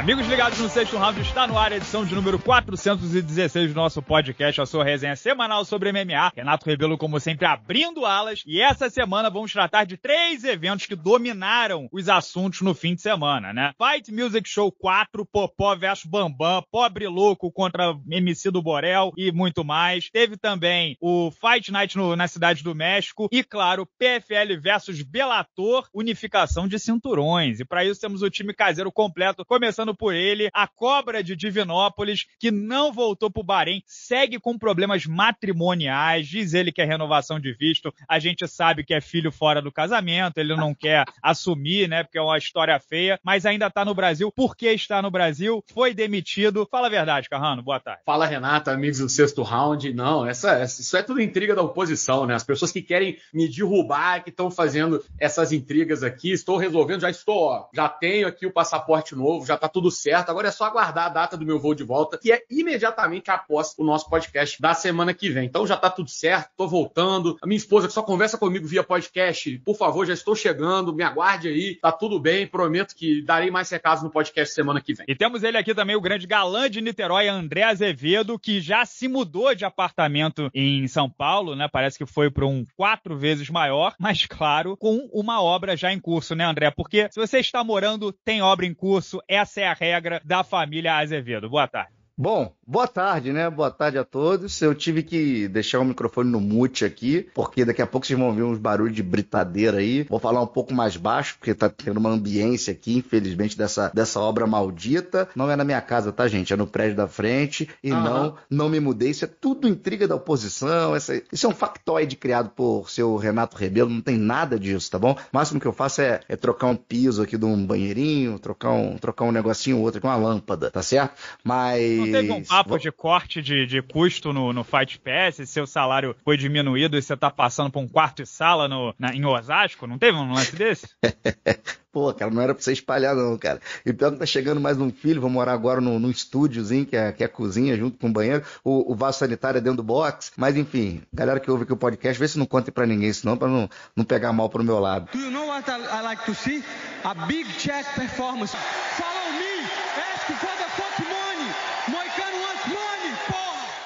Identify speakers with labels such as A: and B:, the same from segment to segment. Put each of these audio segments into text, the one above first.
A: Amigos ligados no sexto round, está no ar a edição de número 416 do nosso podcast, a sua resenha semanal sobre MMA. Renato Rebelo, como sempre, abrindo alas. E essa semana vamos tratar de três eventos que dominaram os assuntos no fim de semana, né? Fight Music Show 4, Popó vs Bambam, Pobre Louco contra MC do Borel e muito mais. Teve também o Fight Night no, na Cidade do México e, claro, PFL versus Belator, unificação de cinturões. E para isso temos o time caseiro completo, começando por ele. A cobra de Divinópolis, que não voltou para o Bahrein, segue com problemas matrimoniais. Diz ele que é renovação de visto. A gente sabe que é filho fora do casamento, ele não quer assumir, né? Porque é uma história feia, mas ainda está no Brasil. Por que está no Brasil? Foi demitido. Fala a verdade, Carrano. Boa tarde.
B: Fala, Renata, amigos do sexto round. Não, essa, essa, isso é tudo intriga da oposição, né? As pessoas que querem me derrubar, que estão fazendo essas intrigas aqui. Estou resolvendo, já estou, ó, já tenho aqui o passaporte novo, já está tudo tudo certo. Agora é só aguardar a data do meu voo de volta, que é imediatamente após o nosso podcast da semana que vem. Então já tá tudo certo, tô voltando. A minha esposa que só conversa comigo via podcast, por favor, já estou chegando, me aguarde aí, tá tudo bem, prometo que darei mais recados no podcast semana que vem.
A: E temos ele aqui também, o grande galã de Niterói, André Azevedo, que já se mudou de apartamento em São Paulo, né? Parece que foi para um quatro vezes maior, mas claro, com uma obra já em curso, né, André? Porque se você está morando, tem obra em curso, essa é regra da família Azevedo. Boa tarde.
C: Bom, boa tarde, né? Boa tarde a todos. Eu tive que deixar o microfone no mute aqui, porque daqui a pouco vocês vão ouvir uns barulhos de britadeira aí. Vou falar um pouco mais baixo, porque tá tendo uma ambiência aqui, infelizmente, dessa, dessa obra maldita. Não é na minha casa, tá, gente? É no prédio da frente. E uhum. não, não me mudei. Isso é tudo intriga da oposição. Essa, isso é um factoide criado por seu Renato Rebelo. Não tem nada disso, tá bom? O máximo que eu faço é, é trocar um piso aqui de um banheirinho, trocar um, trocar um negocinho ou outro com uma lâmpada, tá certo? Mas não teve um
A: papo de corte de, de custo no, no Fight Pass, seu salário foi diminuído e você tá passando para um quarto e sala no, na, em Osasco? Não teve um lance desse?
C: Pô, cara, não era pra você espalhar, não, cara. E pior que tá chegando mais um filho, vou morar agora num, estúdiozinho, que é, que é cozinha, junto com o banheiro. O, o vaso sanitário é dentro do box. Mas enfim, galera que ouve aqui o podcast, vê se não conta pra ninguém, senão pra não, não pegar mal pro meu lado. Do
A: you know what I, I like to see?
B: A big check performance. Follow me! Ask for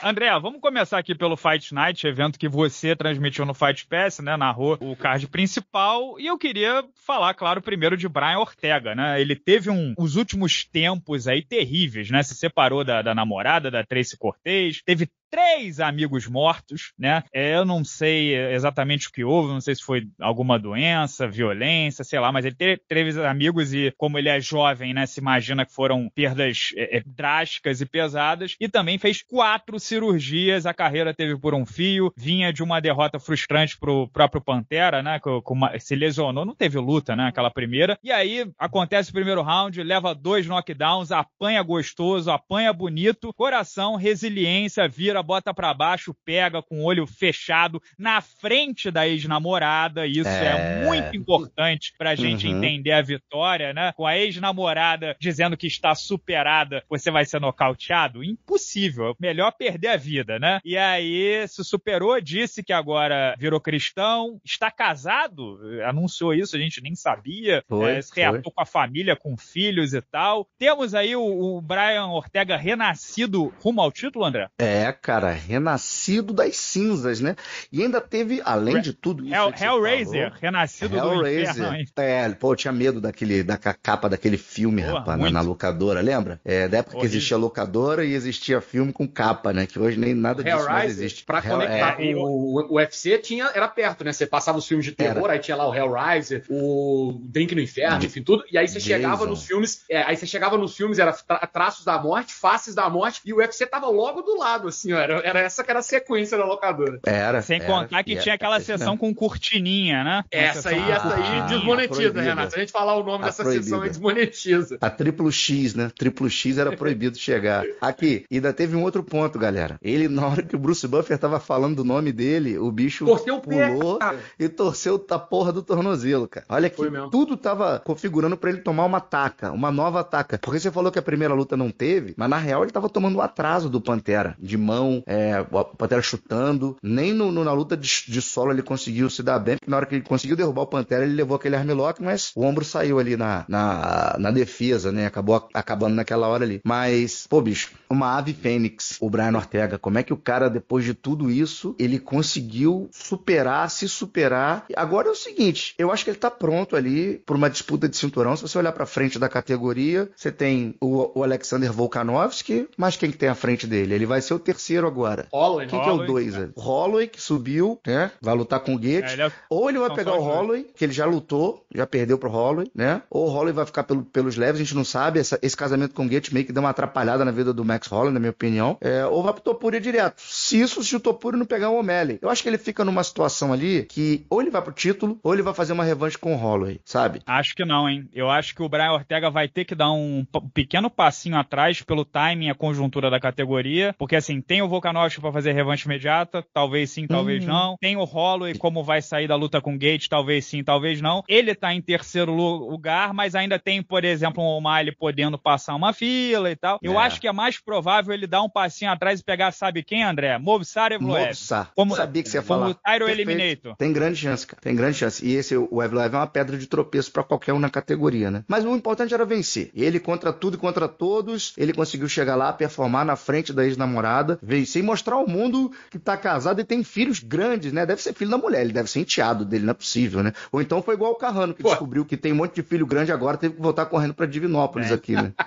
A: André, vamos começar aqui pelo Fight Night, evento que você transmitiu no Fight Pass, né? Narrou o card principal. E eu queria falar, claro, primeiro de Brian Ortega, né? Ele teve um, os últimos tempos aí terríveis, né? Se separou da, da namorada, da Tracy Cortez, teve três amigos mortos, né? É, eu não sei exatamente o que houve, não sei se foi alguma doença, violência, sei lá, mas ele teve três amigos e, como ele é jovem, né, se imagina que foram perdas é, é, drásticas e pesadas, e também fez quatro cirurgias, a carreira teve por um fio, vinha de uma derrota frustrante pro próprio Pantera, né? Com, com uma, se lesionou, não teve luta, né? Aquela primeira. E aí acontece o primeiro round, leva dois knockdowns, apanha gostoso, apanha bonito, coração, resiliência, vira bota para baixo, pega com o olho fechado na frente da ex-namorada. Isso é... é... muito importante pra gente uhum. entender a vitória, né? Com a ex-namorada dizendo que está superada, você vai ser nocauteado? Impossível. Melhor perder a vida, né? E aí se superou, disse que agora virou cristão, está casado, anunciou isso, a gente nem sabia. Foi, é, se reatou foi. com a família, com filhos e tal. Temos aí o, o Brian Ortega
C: renascido rumo ao título, André? É, cara cara, renascido das cinzas, né? E ainda teve, além de tudo isso.
A: Hell, Hellraiser, falou, renascido Hellraiser. do
C: inferno. É, pô, eu tinha medo daquele, da capa daquele filme, rapaz, na, na, locadora, lembra? É, da época Horrível. que existia locadora e existia filme com capa, né? Que hoje nem nada disso Hellraiser, mais existe. Pra Hell, conectar, é,
B: o, UFC tinha, era perto, né? Você passava os filmes de terror, era. aí tinha lá o Hellraiser, o Drink no Inferno, de, enfim, tudo. E aí você chegava nos filmes, é, aí você chegava nos filmes, era tra traços da morte, faces da morte, e o UFC tava logo do lado, assim, senhora. Era essa que era a sequência da locadora.
A: Era. Sem era, contar que era, tinha aquela era, sessão com cortininha, né? Essa aí, essa ah, aí desmonetiza, Renato. Se a gente falar
C: o nome a tá dessa proibida. sessão, é desmonetiza. A tá triplo X, né? Triplo X era proibido chegar. Aqui, ainda teve um outro ponto, galera. Ele, na hora que o Bruce Buffer tava falando do nome dele, o bicho torceu pulou pé, e torceu a porra do tornozelo, cara. Olha que tudo tava configurando para ele tomar uma taca, uma nova taca. Porque você falou que a primeira luta não teve, mas na real ele tava tomando o um atraso do Pantera, de mão chão, então, é, o Pantera chutando. Nem no, no, na luta de, de, solo ele conseguiu se dar bem, porque na hora que ele conseguiu derrubar o Pantera, ele levou aquele armlock, mas o ombro saiu ali na, na, na defesa, né? Acabou acabando naquela hora ali. Mas, pô, bicho, uma ave fênix, o Brian Ortega, como é que o cara, depois de tudo isso, ele conseguiu superar, se superar? Agora é o seguinte, eu acho que ele tá pronto ali por uma disputa de cinturão. Se você olhar pra frente da categoria, você tem o, o Alexander Volkanovski, mas quem que tem à frente dele? Ele vai ser o terceiro terceiro agora. Holloway, Quem Holloway, que é o dois? O é? Holloway, que subiu, né? Vai lutar com o Gates. É, é... Ou ele vai pegar o né? Holloway, que ele já lutou, já perdeu pro Holloway, né? Ou o Holloway vai ficar pelo, pelos leves, a gente não sabe. Essa, esse casamento com o Gates meio que deu uma atrapalhada na vida do Max Holloway, na minha opinião. É, ou vai pro Topuri direto. Se isso, se o Topuri não pegar o O'Malley. Eu acho que ele fica numa situação ali que ou ele vai pro título, ou ele vai fazer uma revanche com o Holloway, sabe?
A: Acho que não, hein? Eu acho que o Brian Ortega vai ter que dar um pequeno passinho atrás pelo timing, a conjuntura da categoria, porque assim, tem o Volkanovski para fazer revanche imediata, talvez sim, talvez uhum. não. Tem o Holloway como vai sair da luta com o Gate, talvez sim, talvez não. Ele tá em terceiro lugar, mas ainda tem, por exemplo, um O'Malley podendo passar uma fila e tal. Eu é. acho que é mais provável ele dar um passinho atrás e pegar, sabe quem, André? Movsar Evloev. Movsar.
C: Como sabia que você ia falar. Como Tyro Eliminator. Tem grande chance, cara. Tem grande chance. E esse o Evloev é uma pedra de tropeço para qualquer um na categoria, né? Mas o importante era vencer. Ele contra tudo e contra todos, ele conseguiu chegar lá, performar na frente da ex-namorada, vez, sem mostrar ao mundo que tá casado e tem filhos grandes, né? Deve ser filho da mulher, ele deve ser enteado dele, não é possível, né? Ou então foi igual o Carrano, que Pô. descobriu que tem um monte de filho grande agora, teve que voltar correndo para Divinópolis é. aqui, né?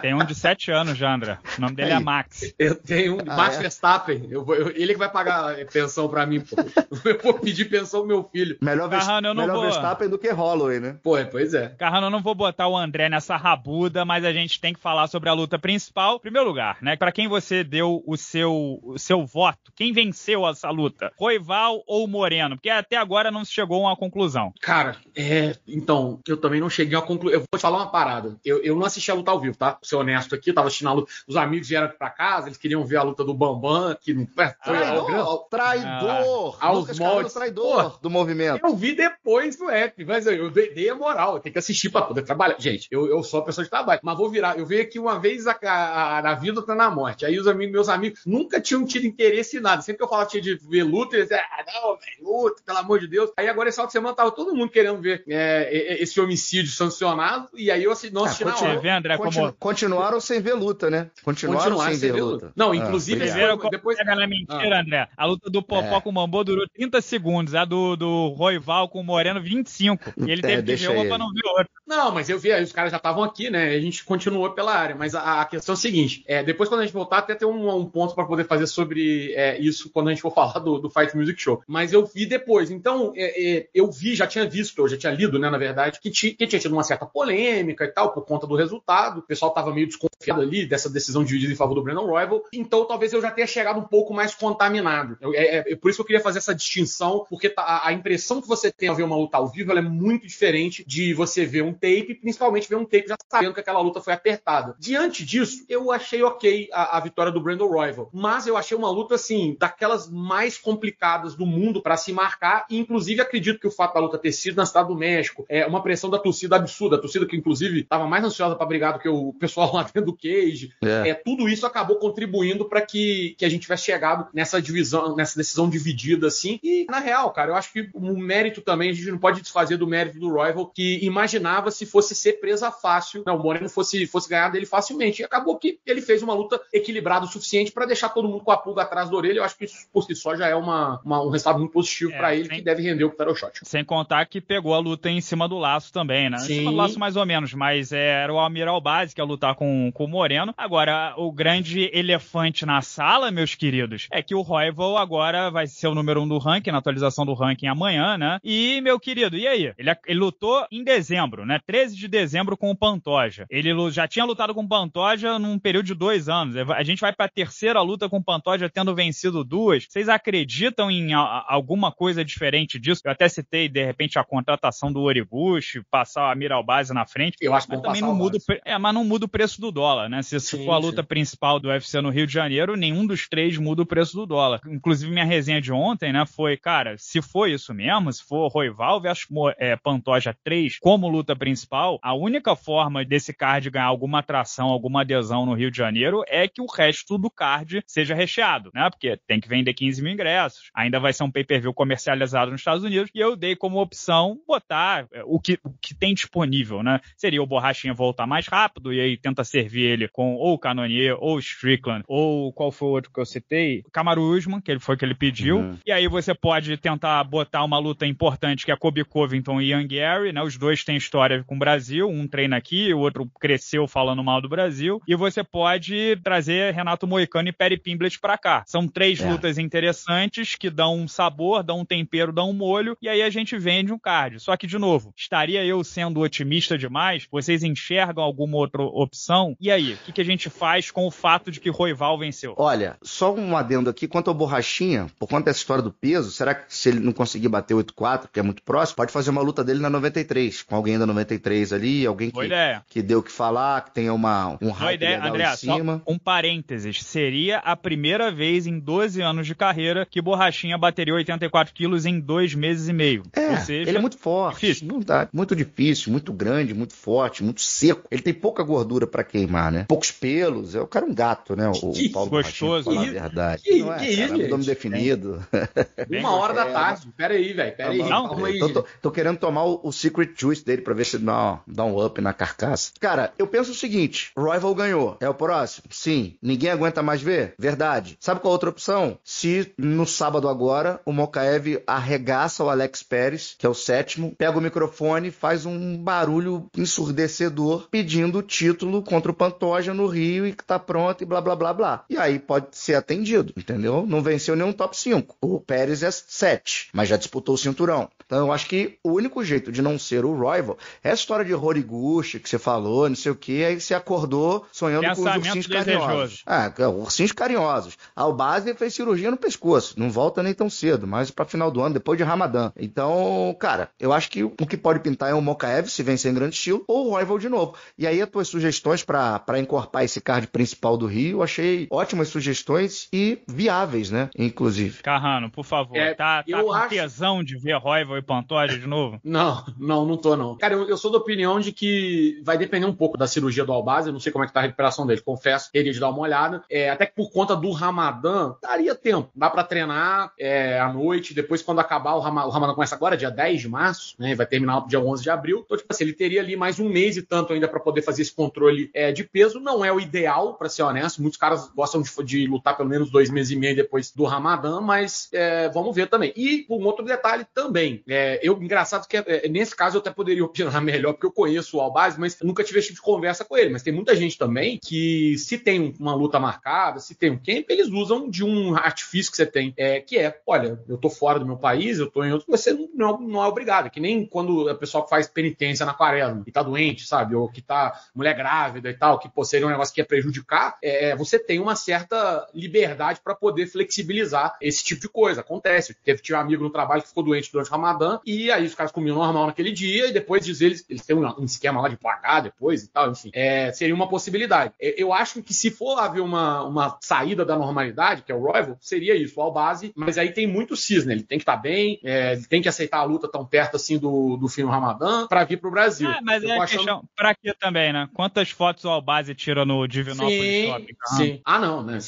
C: Tem um de 7 anos Jandra. O nome dele é, Max. Eu tenho um, ah, Max é?
B: Verstappen. Eu vou, eu, ele que vai pagar pensão para mim, pô. Eu vou pedir pensão pro meu filho. Melhor, Carrano, eu não melhor vou... Verstappen
C: do que Holloway, né? Pô, é, pois é.
A: Carrano, eu não vou botar o André nessa rabuda, mas a gente tem que falar sobre a luta principal. Em primeiro lugar, né? Para quem você deu o seu seu, seu voto? Quem venceu essa luta? Roival ou Moreno? Porque até agora não se chegou a uma conclusão. Cara,
B: é, então,
A: eu também não cheguei
B: a conclusão. Eu vou te falar uma parada. Eu, eu não assisti a luta ao vivo, tá? Pra ser honesto aqui, eu tava assistindo a luta. Os amigos vieram pra casa, eles queriam ver a luta do Bambam, que não é, foi traidor, ao... traidor, ah, é traidor Pô, do movimento. Eu vi depois do app, mas eu, eu dei a moral, eu tenho que assistir pra poder trabalhar. Gente, eu, eu sou pessoa de trabalho, mas vou virar. Eu venho aqui uma vez a, a, a, na vida, outra na morte. Aí os amigos, meus amigos, não nunca tinham tido interesse em nada. Sempre que eu falava tinha de ver luta, eles diziam, ah, não, velho, luta, pelo amor de Deus. Aí agora esse final de semana tava todo mundo querendo ver é, esse homicídio
C: sancionado,
A: e aí eu assisti, não ah, assisti é, continu, na vê, André, continu, como...
C: Continuaram sem ver luta, né? Continuaram, continuaram sem, sem, ver luta. luta. Não, ah, inclusive... depois...
A: É mentira, ah. André. A luta do Popó é. com o Mambo durou 30 segundos, a do, do Roival com o Moreno, 25. E ele é, teve que ver uma pra não ver outra.
B: Não, mas eu vi, aí os caras já estavam aqui, né? A gente continuou pela área, mas a, a questão é a seguinte, é, depois quando a gente voltar, até tem um, um ponto para poder fazer sobre é, isso quando a gente for falar do, do, Fight Music Show. Mas eu vi depois. Então, é, é, eu vi, já tinha visto, eu já tinha lido, né, na verdade, que, ti, que tinha tido uma certa polêmica e tal, por conta do resultado. O pessoal estava meio desconfiado ali dessa decisão dividida em favor do Brandon Rival. Então, talvez eu já tenha chegado um pouco mais contaminado. Eu, é, é, é, por isso que eu queria fazer essa distinção, porque tá, a, a, impressão que você tem ao ver uma luta ao vivo é muito diferente de você ver um tape, principalmente ver um tape já sabendo que aquela luta foi apertada. Diante disso, eu achei ok a, a vitória do Brandon Rival mas eu achei uma luta, assim, daquelas mais complicadas do mundo para se marcar, inclusive acredito que o fato da luta ter sido na Cidade do México, é uma pressão da torcida absurda, a torcida que inclusive estava mais ansiosa para brigar do que o pessoal lá dentro do cage, é. é tudo isso acabou contribuindo para que, que a gente tivesse chegado nessa divisão, nessa decisão dividida, assim, e na real, cara, eu acho que o mérito também, a gente não pode desfazer do mérito do Rival, que imaginava se fosse ser presa fácil, não, né? o Moreno fosse, fosse ganhar dele facilmente, e acabou que ele fez uma luta equilibrada o suficiente para deixar deixar todo mundo com a pulga atrás da orelha, eu acho que isso por si só já é uma, uma um resultado muito positivo é, para ele, sem... que deve render o Ptero Shot.
A: Sem contar que pegou a luta em cima do laço também, né? Sim. Em cima do laço mais ou menos, mas é, era o Almiral Base que ia lutar com, com o Moreno. Agora, o grande elefante na sala, meus queridos, é que o Royval agora vai ser o número um do ranking, na atualização do ranking amanhã, né? E, meu querido, e aí? Ele, ele lutou em dezembro, né? 13 de dezembro com o Pantoja. Ele já tinha lutado com o Pantoja num período de dois anos. A gente vai pra terceira luta luta com o Pantoja tendo vencido duas. Vocês acreditam em a, alguma coisa diferente disso? Eu até citei, de repente, a contratação do Origuchi, passar a Miral Base na frente. Eu acho que mas também não muda, é, mas não muda o preço do dólar, né? Se isso for a luta sim. principal do UFC no Rio de Janeiro, nenhum dos três muda o preço do dólar. Inclusive, minha resenha de ontem, né, foi, cara, se for isso mesmo, se for Roival versus é, Pantoja 3 como luta principal, a única forma desse card ganhar alguma atração, alguma adesão no Rio de Janeiro é que o resto do card seja recheado, né? Porque tem que vender 15 mil ingressos, ainda vai ser um pay-per-view comercializado nos Estados Unidos, e eu dei como opção botar eh, o que, o que tem disponível, né? Seria o Borrachinha voltar mais rápido, e aí tenta servir ele com ou o Canonier, ou o Strickland, ou qual foi o outro que eu citei? Kamaru Usman, que ele foi que ele pediu, uhum. e aí você pode tentar botar uma luta importante que é Kobe Covington e Young Gary, né? Os dois têm história com o Brasil, um treina aqui, o outro cresceu falando mal do Brasil, e você pode trazer Renato Moicano e Pé Mary Pimblet para cá. São três é. lutas interessantes que dão um sabor, dão um tempero, dão um molho, e aí a gente vende um card. Só que, de novo, estaria eu sendo otimista demais? Vocês enxergam alguma outra opção? E aí, o que, que, a gente faz com o fato de que Roival venceu?
C: Olha, só um adendo aqui, quanto ao Borrachinha, por conta dessa história do peso, será que se ele não conseguir bater 8-4, que é muito próximo, pode fazer uma luta dele na 93, com alguém da 93 ali, alguém que, que deu o que falar, que tenha uma, um hype ideia, legal André, em cima.
A: um parênteses, seria a primeira vez em 12 anos de carreira que Borrachinha bateria 84 quilos em dois meses e meio. É, seja, ele é
C: muito forte. Difícil. Não dá. Muito difícil, muito grande, muito forte, muito seco. Ele tem pouca gordura para queimar, né? Poucos pelos. É o cara é um gato, né? O, Paulo gostoso. na verdade. Que, é, que isso, é um nome definido. Uma hora da tarde.
B: Pera aí, velho. Pera aí. Não, tá aí. Tô, então,
C: tô, tô, querendo tomar o, o, Secret Juice dele pra ver se dá, dá um up na carcaça. Cara, eu penso o seguinte. Rival ganhou. É o próximo? Sim. Ninguém aguenta mais ver? Verdade. Sabe qual a outra opção? Se no sábado agora o Mokaev arregaça o Alex Pérez, que é o sétimo, pega o microfone, faz um barulho ensurdecedor pedindo o título contra o Pantoja no Rio e que tá pronto e blá blá blá blá. E aí pode ser atendido, entendeu? Não venceu nenhum top 5. O Pérez é 7, mas já disputou o cinturão. Então eu acho que o único jeito de não ser o rival é a história de Horiguchi que você falou, não sei o que, aí você acordou sonhando com os ursinhos carinhosos. Ah, ursinhos carinhosos. Albazi fez cirurgia no pescoço, não volta nem tão cedo, mas para final do ano, depois de Ramadã. Então, cara, eu acho que o que pode pintar é o Mokaev, se vencer em grande estilo, ou o Royval de novo. E aí, as tuas sugestões para encorpar esse card principal do Rio, achei ótimas sugestões e viáveis, né? Inclusive.
A: Carrano, por favor, é, tá, tá com acho... tesão de ver Royval e Pantoja de novo? Não, não, não tô, não. Cara, eu, eu, sou da opinião de
B: que vai depender um pouco da cirurgia do Albazi, não sei como é que tá a recuperação dele, confesso, teria de dar uma olhada. É, até que por conta do Ramadã, daria tempo. Dá para treinar é, à noite, depois quando acabar o Ramadã, o Ramadã começa agora, dia 10 de março, né? Vai terminar dia 11 de abril. Então, tipo assim, ele teria ali mais um mês e tanto ainda para poder fazer esse controle é, de peso. Não é o ideal, para ser honesto. Muitos caras gostam de, de, lutar pelo menos dois meses e meio depois do Ramadã, mas é, vamos ver também. E um outro detalhe também. É, eu, engraçado que é, nesse caso eu até poderia opinar melhor, porque eu conheço o Albaz, mas nunca tive esse tipo de conversa com ele. Mas tem muita gente também que, se tem uma luta marcada, se tem um camp, eles usam de um artifício que você tem, é, que é, olha, eu tô fora do meu país, eu tô em outro, você não, não é obrigado, é que nem quando a pessoa faz penitência na quaresma e tá doente, sabe, ou que tá mulher grávida e tal, que pô, seria um negócio que ia prejudicar, é, é você tem uma certa liberdade para poder flexibilizar esse tipo de coisa, acontece, teve um amigo no trabalho que ficou doente durante o Ramadã e aí os caras comiam normal naquele dia e depois diz eles, eles têm um, um esquema lá de pagar depois e tal, enfim, é, seria uma possibilidade. É, eu acho que se for haver uma, uma saída da normalidade, que é o Royval, seria isso, o Albase, mas aí tem muito cisne, ele tem que estar tá bem, é, ele tem que aceitar a luta tão perto assim do, do fim do Ramadã para vir pro Brasil. Ah, mas é a achando... questão,
A: pra que também, né? Quantas fotos o Albase tira no Divinópolis sim, Shopping? Ah. Sim. Ah, não,
B: né?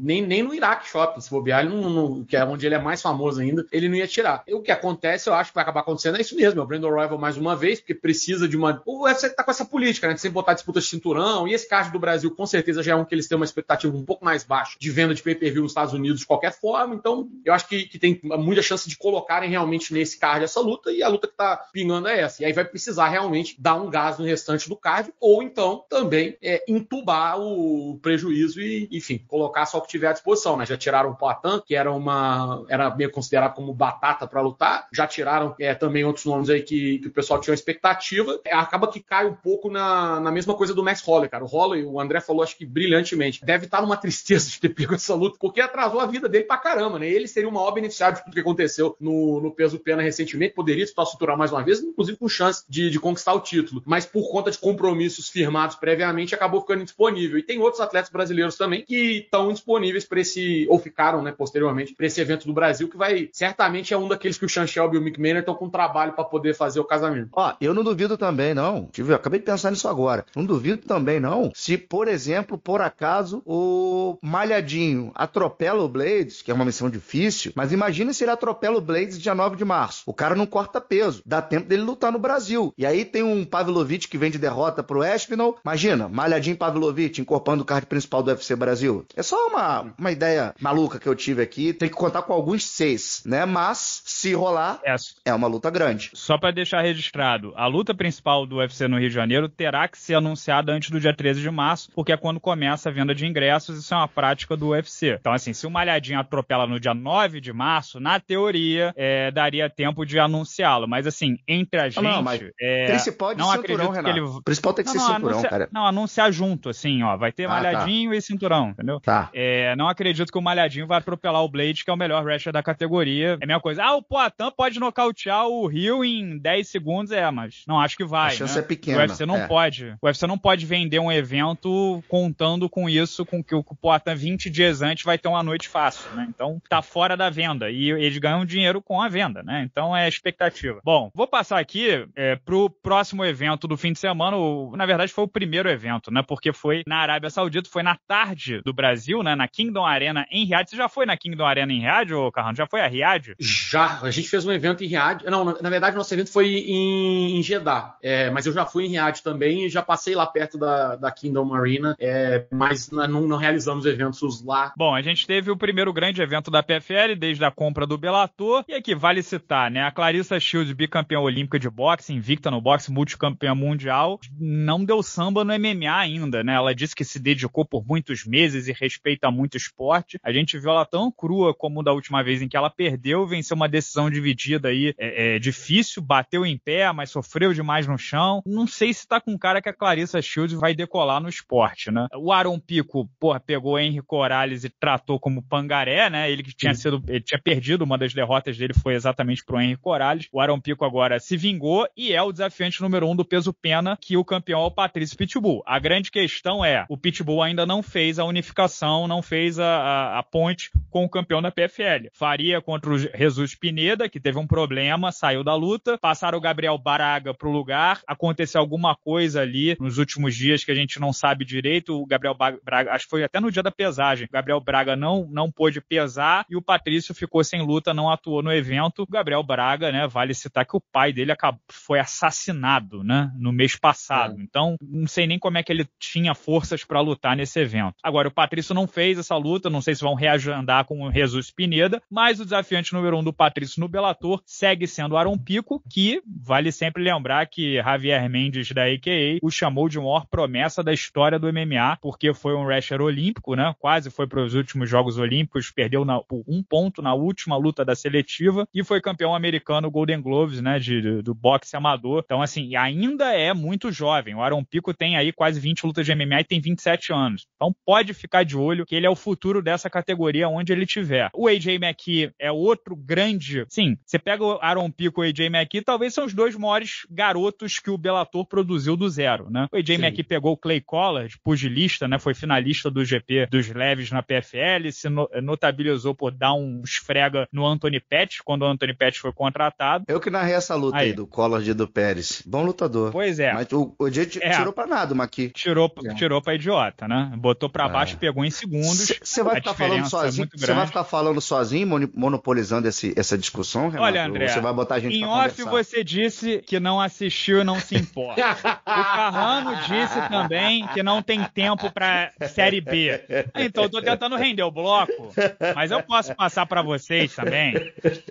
B: Nem, nem no Iraque Shopping, se bobear, ele não, que é onde ele é mais famoso ainda, ele não ia tirar. E o que acontece, eu acho que vai acabar acontecendo, é isso mesmo, é o Brandon Royval mais uma vez, porque precisa de uma. O UFC tá com essa política, né? De sempre botar disputa de cinturão, e esse card do Brasil com certeza já é um que eles têm uma expectativa um pouco mais mais baixo de venda de pay-per-view nos Estados Unidos de qualquer forma. Então, eu acho que, que tem muita chance de colocarem realmente nesse card essa luta e a luta que tá pingando é essa. E aí vai precisar realmente dar um gás no restante do card ou então também é, entubar o prejuízo e, enfim, colocar só o que tiver à disposição, né? Já tiraram o Poitin, que era uma era meio considerado como batata para lutar, já tiraram é, também outros nomes aí que, que o pessoal tinha expectativa. É, acaba que cai um pouco na, na mesma coisa do Max Holloway, cara. O Holloway, o André falou, acho que brilhantemente, deve estar tá numa tristeza de ter pego essa luta, porque atrasou a vida dele pra caramba, né? Ele seria o maior beneficiário de tudo que aconteceu no, no peso pena recentemente, poderia se cinturão mais uma vez, inclusive com chance de, de, conquistar o título, mas por conta de compromissos firmados previamente, acabou ficando indisponível. E tem outros atletas brasileiros também que estão disponíveis para esse, ou ficaram, né, posteriormente, para esse evento do Brasil, que vai, certamente é um daqueles que
C: o Sean Shelby e o Mick Maynard estão com trabalho para poder fazer o casamento. Ó, eu não duvido também, não. Tive, acabei de pensar nisso agora. Não duvido também, não, se, por exemplo, por acaso, o malhadinho atropela o Blades, que é uma missão difícil, mas imagina se ele atropela o Blades dia 9 de março. O cara não corta peso, dá tempo dele lutar no Brasil. E aí tem um Pavlovich que vem de derrota pro Espinal. Imagina, malhadinho Pavlovich incorporando o card principal do UFC Brasil. É só uma, uma ideia maluca que eu tive aqui. Tem que contar com alguns seis, né? Mas, se rolar, é, é uma luta grande.
A: Só para deixar registrado, a luta principal do UFC no Rio de Janeiro terá que ser anunciada antes do dia 13 de março, porque é quando começa a venda de ingressos. Isso é uma prática do UFC. Então, assim, se o Malhadinho atropela no dia 9 de março, na teoria, é, daria tempo de anunciá-lo. Mas, assim, entre a gente. Não, não mas é, principal de não cinturão, Renato. Ele... principal tem que não, ser não, cinturão, anuncia... cara. Não, anunciar junto, assim, ó. Vai ter ah, tá. Malhadinho tá. e cinturão, entendeu? Tá. É, não acredito que o Malhadinho vai atropelar o Blade, que é o melhor wrestler da categoria. É a mesma coisa. Ah, o Poitin pode nocautear o Rio em 10 segundos, é, mas não acho que vai. A chance né? é pequena. O UFC não é. pode. O UFC não pode vender um evento contando com isso, com que o Poitin contrata 20 dias antes, vai ter uma noite fácil, né? Então tá fora da venda e eles ganham dinheiro com a venda, né? Então é expectativa. Bom, vou passar aqui é, pro próximo evento do fim de semana. O, na verdade, foi o primeiro evento, né? Porque foi na Arábia Saudita, foi na tarde do Brasil, né? Na Kingdom Arena em Riad. Você já foi na Kingdom Arena em Riad, ô Carrão? Já foi a Riad? Já, a gente fez um evento em Riad. Não, na, na verdade, nosso evento foi em, em Jeddah. É, mas eu já fui em Riad
B: também e já passei lá perto da, da Kingdom Arena, é, mas não, não realizamos o eventos lá.
A: Bom, a gente teve o primeiro grande evento da PFL desde a compra do Bellator, e aqui vale citar, né, a Clarissa Shields, bicampeã olímpica de boxe, invicta no boxe, multicampeã mundial, não deu samba no MMA ainda, né? Ela disse que se dedicou por muitos meses e respeita muito o esporte. A gente viu ela tão crua como da última vez em que ela perdeu, venceu uma decisão dividida aí, é, é difícil, bateu em pé, mas sofreu demais no chão. Não sei se tá com cara que a Clarissa Shields vai decolar no esporte, né? O Aaron Pico, porra, pegou Henry Corales e tratou como pangaré, né? Ele que tinha sido, ele tinha perdido uma das derrotas dele foi exatamente pro Henry Corales. O Aaron Pico agora se vingou e é o desafiante número um do peso pena que o campeão é o Patrício Pitbull. A grande questão é, o Pitbull ainda não fez a unificação, não fez a, a, a ponte com o campeão da PFL. Faria contra o Jesus Pineda, que teve um problema, saiu da luta, passaram o Gabriel Baraga pro lugar, aconteceu alguma coisa ali nos últimos dias que a gente não sabe direito, o Gabriel Braga, acho que foi até no dia dia da pesagem. O Gabriel Braga não, não pôde pesar e o Patrício ficou sem luta, não atuou no evento. O Gabriel Braga, né, vale citar que o pai dele acabou, foi assassinado, né, no mês passado. É. Então, não sei nem como é que ele tinha forças para lutar nesse evento. Agora, o Patrício não fez essa luta, não sei se vão reagendar com o Jesus Pineda, mas o desafiante número um do Patrício no Bellator segue sendo o Aaron Pico, que vale sempre lembrar que Javier Mendes da AKA o chamou de maior promessa da história do MMA, porque foi um wrestler olímpico, né? Quase foi para os últimos Jogos Olímpicos, perdeu na, um ponto na última luta da seletiva e foi campeão americano Golden Gloves, né? De, do, do boxe amador. Então, assim, ainda é muito jovem. O Aaron Pico tem aí quase 20 lutas de MMA e tem 27 anos. Então pode ficar de olho que ele é o futuro dessa categoria onde ele tiver. O AJ McKee é outro grande. Sim, você pega o Aaron Pico e o AJ McKee, talvez são os dois maiores garotos que o Bellator produziu do zero, né? O AJ Sim. McKee pegou o Clay Collard, pugilista, né? Foi finalista do GP dos leves na
C: PFL,
A: se no, notabilizou por dar um esfrega no Anthony Pettis, quando o Anthony Pettis foi
C: contratado. Eu que narrei essa luta aí, aí do Collard e do Pérez. Bom lutador. Pois é. Mas o, o dia é. tirou pra nada Maqui. Tirou, é.
A: tirou pra idiota, né? Botou pra é. baixo, é. pegou em segundos. Você vai ficar falando sozinho? Você vai ficar
C: falando sozinho, monopolizando esse, essa discussão, Renato? Olha, André. Você vai botar a gente em off conversar?
A: você disse que não assistiu e não se importa. o Carrano disse também que não tem tempo pra Série B. Ah, então, eu tô tentando render o bloco, mas eu posso passar para vocês também.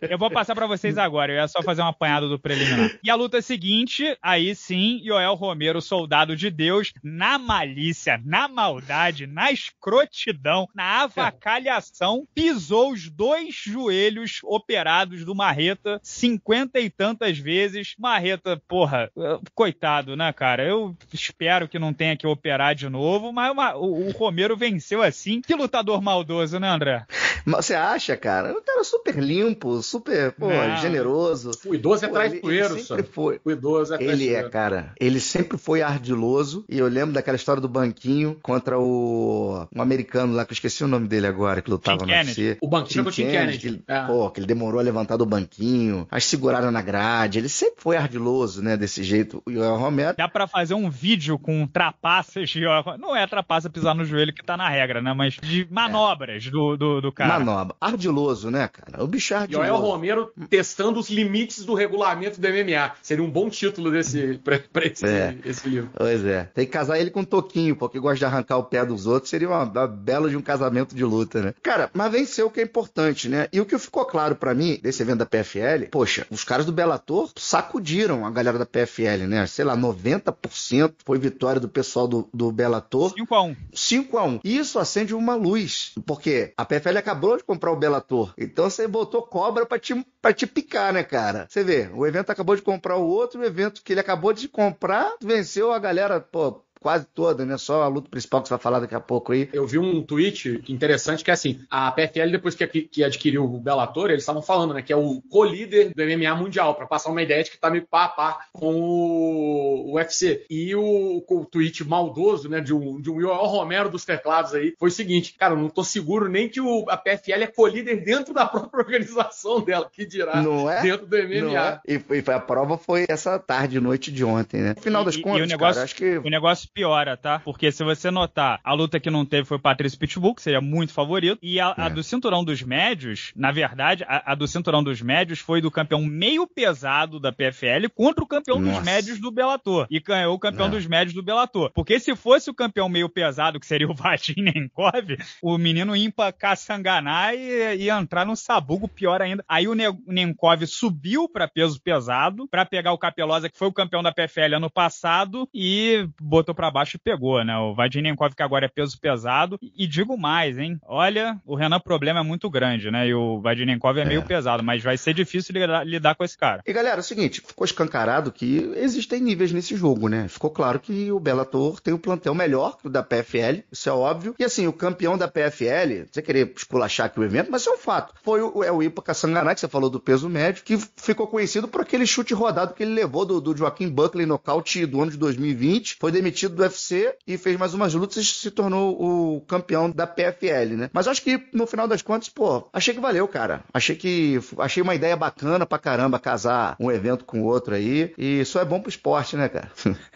A: Eu vou passar para vocês agora, eu ia só fazer um apanhado do preliminar. E a luta é seguinte, aí sim, Joel Romero, soldado de Deus, na malícia, na maldade, na escrotidão, na avacalhação, pisou os dois joelhos operados do Marreta cinquenta e tantas vezes. Marreta, porra, coitado, né, cara? Eu espero que não tenha que operar de novo, mas o Romero venceu apareceu assim. Que lutador
C: maldoso, né, André? Você acha, cara? Um cara super limpo, super pô, generoso. O idoso é traiçoeiro, sempre foi. O idoso é traiçoeiro. Ele é, cara. Ele sempre foi ardiloso. E eu lembro daquela história do banquinho contra o um americano lá, que eu esqueci o nome dele agora, que lutava no UFC. O banquinho Tim Kennedy. Kennedy. Que é. Pô, que ele demorou a levantar do banquinho, as seguraram na grade. Ele sempre foi ardiloso, né, desse jeito. E o Romero... Dá pra fazer um
A: vídeo com trapaças. Não é trapaça é pisar no joelho que tá na reta regra, né? Mas de é. manobras
C: é. do, do, do, cara. Manobra. Ardiloso, né, cara? O bicho é ardiloso. Joel Romero testando os
B: limites do regulamento do MMA. Seria um bom título desse, uhum. pra, pra esse, é.
C: esse, livro. Pois é. Tem que casar ele com um toquinho, porque gosta de arrancar o pé dos outros. Seria uma, uma bela de um casamento de luta, né? Cara, mas venceu o que é importante, né? E o que ficou claro para mim desse evento da PFL, poxa, os caras do Bellator sacudiram a galera da PFL, né? Sei lá, 90% foi vitória do pessoal do, do Bellator. 5x1. 5x1. Isso isso acende uma luz, porque a PFL acabou de comprar o Bellator. Então você botou cobra para te, pra te picar, né, cara? Você vê, o evento acabou de comprar o outro, o evento que ele acabou de comprar venceu a galera, pô, quase toda, né? Só a luta principal que você vai falar daqui a pouco aí. Eu vi um tweet interessante
B: que é assim: a PFL, depois que, que adquiriu o Bellator, eles estavam falando, né? Que é o co-líder do MMA mundial, para passar uma ideia de que tá meio pá a pá com o, o UFC. E o, o tweet maldoso, né? De um, de um Joel Romero dos teclados aí, foi o seguinte: cara, eu não tô seguro nem que o, a PFL é co-líder dentro da própria organização dela, que dirá não é? dentro do MMA.
C: É? E, a prova foi essa tarde, noite de ontem, né? No final das e, contas, e o negócio, cara, acho
A: que. O negócio piora, tá? Porque se você notar, a luta que não teve foi Patrício Pitbull, que seria muito favorito, e a, é. do cinturão dos médios, na verdade, a, a, do cinturão dos médios foi do campeão meio pesado da PFL contra o campeão Nossa. dos médios do Bellator, e ganhou o campeão é. dos médios do Bellator. Porque se fosse o campeão meio pesado, que seria o Nenkov, o menino ia pra caçanganar e entrar no sabugo pior ainda. Aí o Nenkov subiu para peso pesado, para pegar o Capelosa, que foi o campeão da PFL ano passado, e botou pra para baixo e pegou, né? O Vadinenkov, que agora é peso pesado. E digo mais, hein? Olha, o Renan Problema é muito grande, né? E o Vadinenkov é, é. meio é. pesado, mas vai ser difícil lidar, lidar
C: com esse cara. E galera, é o seguinte, ficou escancarado que existem níveis nesse jogo, né? Ficou claro que o Bellator tem um plantel melhor que o da PFL, isso é óbvio. E assim, o campeão da PFL, você querer esculachar aqui o evento, mas isso é um fato. Foi o, é o Ipa Kassanganai, que você falou do peso médio, que ficou conhecido por aquele chute rodado que ele levou do, do Joaquim Buckley nocaute do ano de 2020. Foi demitido do UFC e fez mais umas lutas e se tornou o campeão da PFL, né? Mas acho que no final das contas, pô, achei que valeu, cara. Achei que achei uma ideia bacana pra caramba casar um evento com outro aí. E isso é bom pro esporte, né, cara?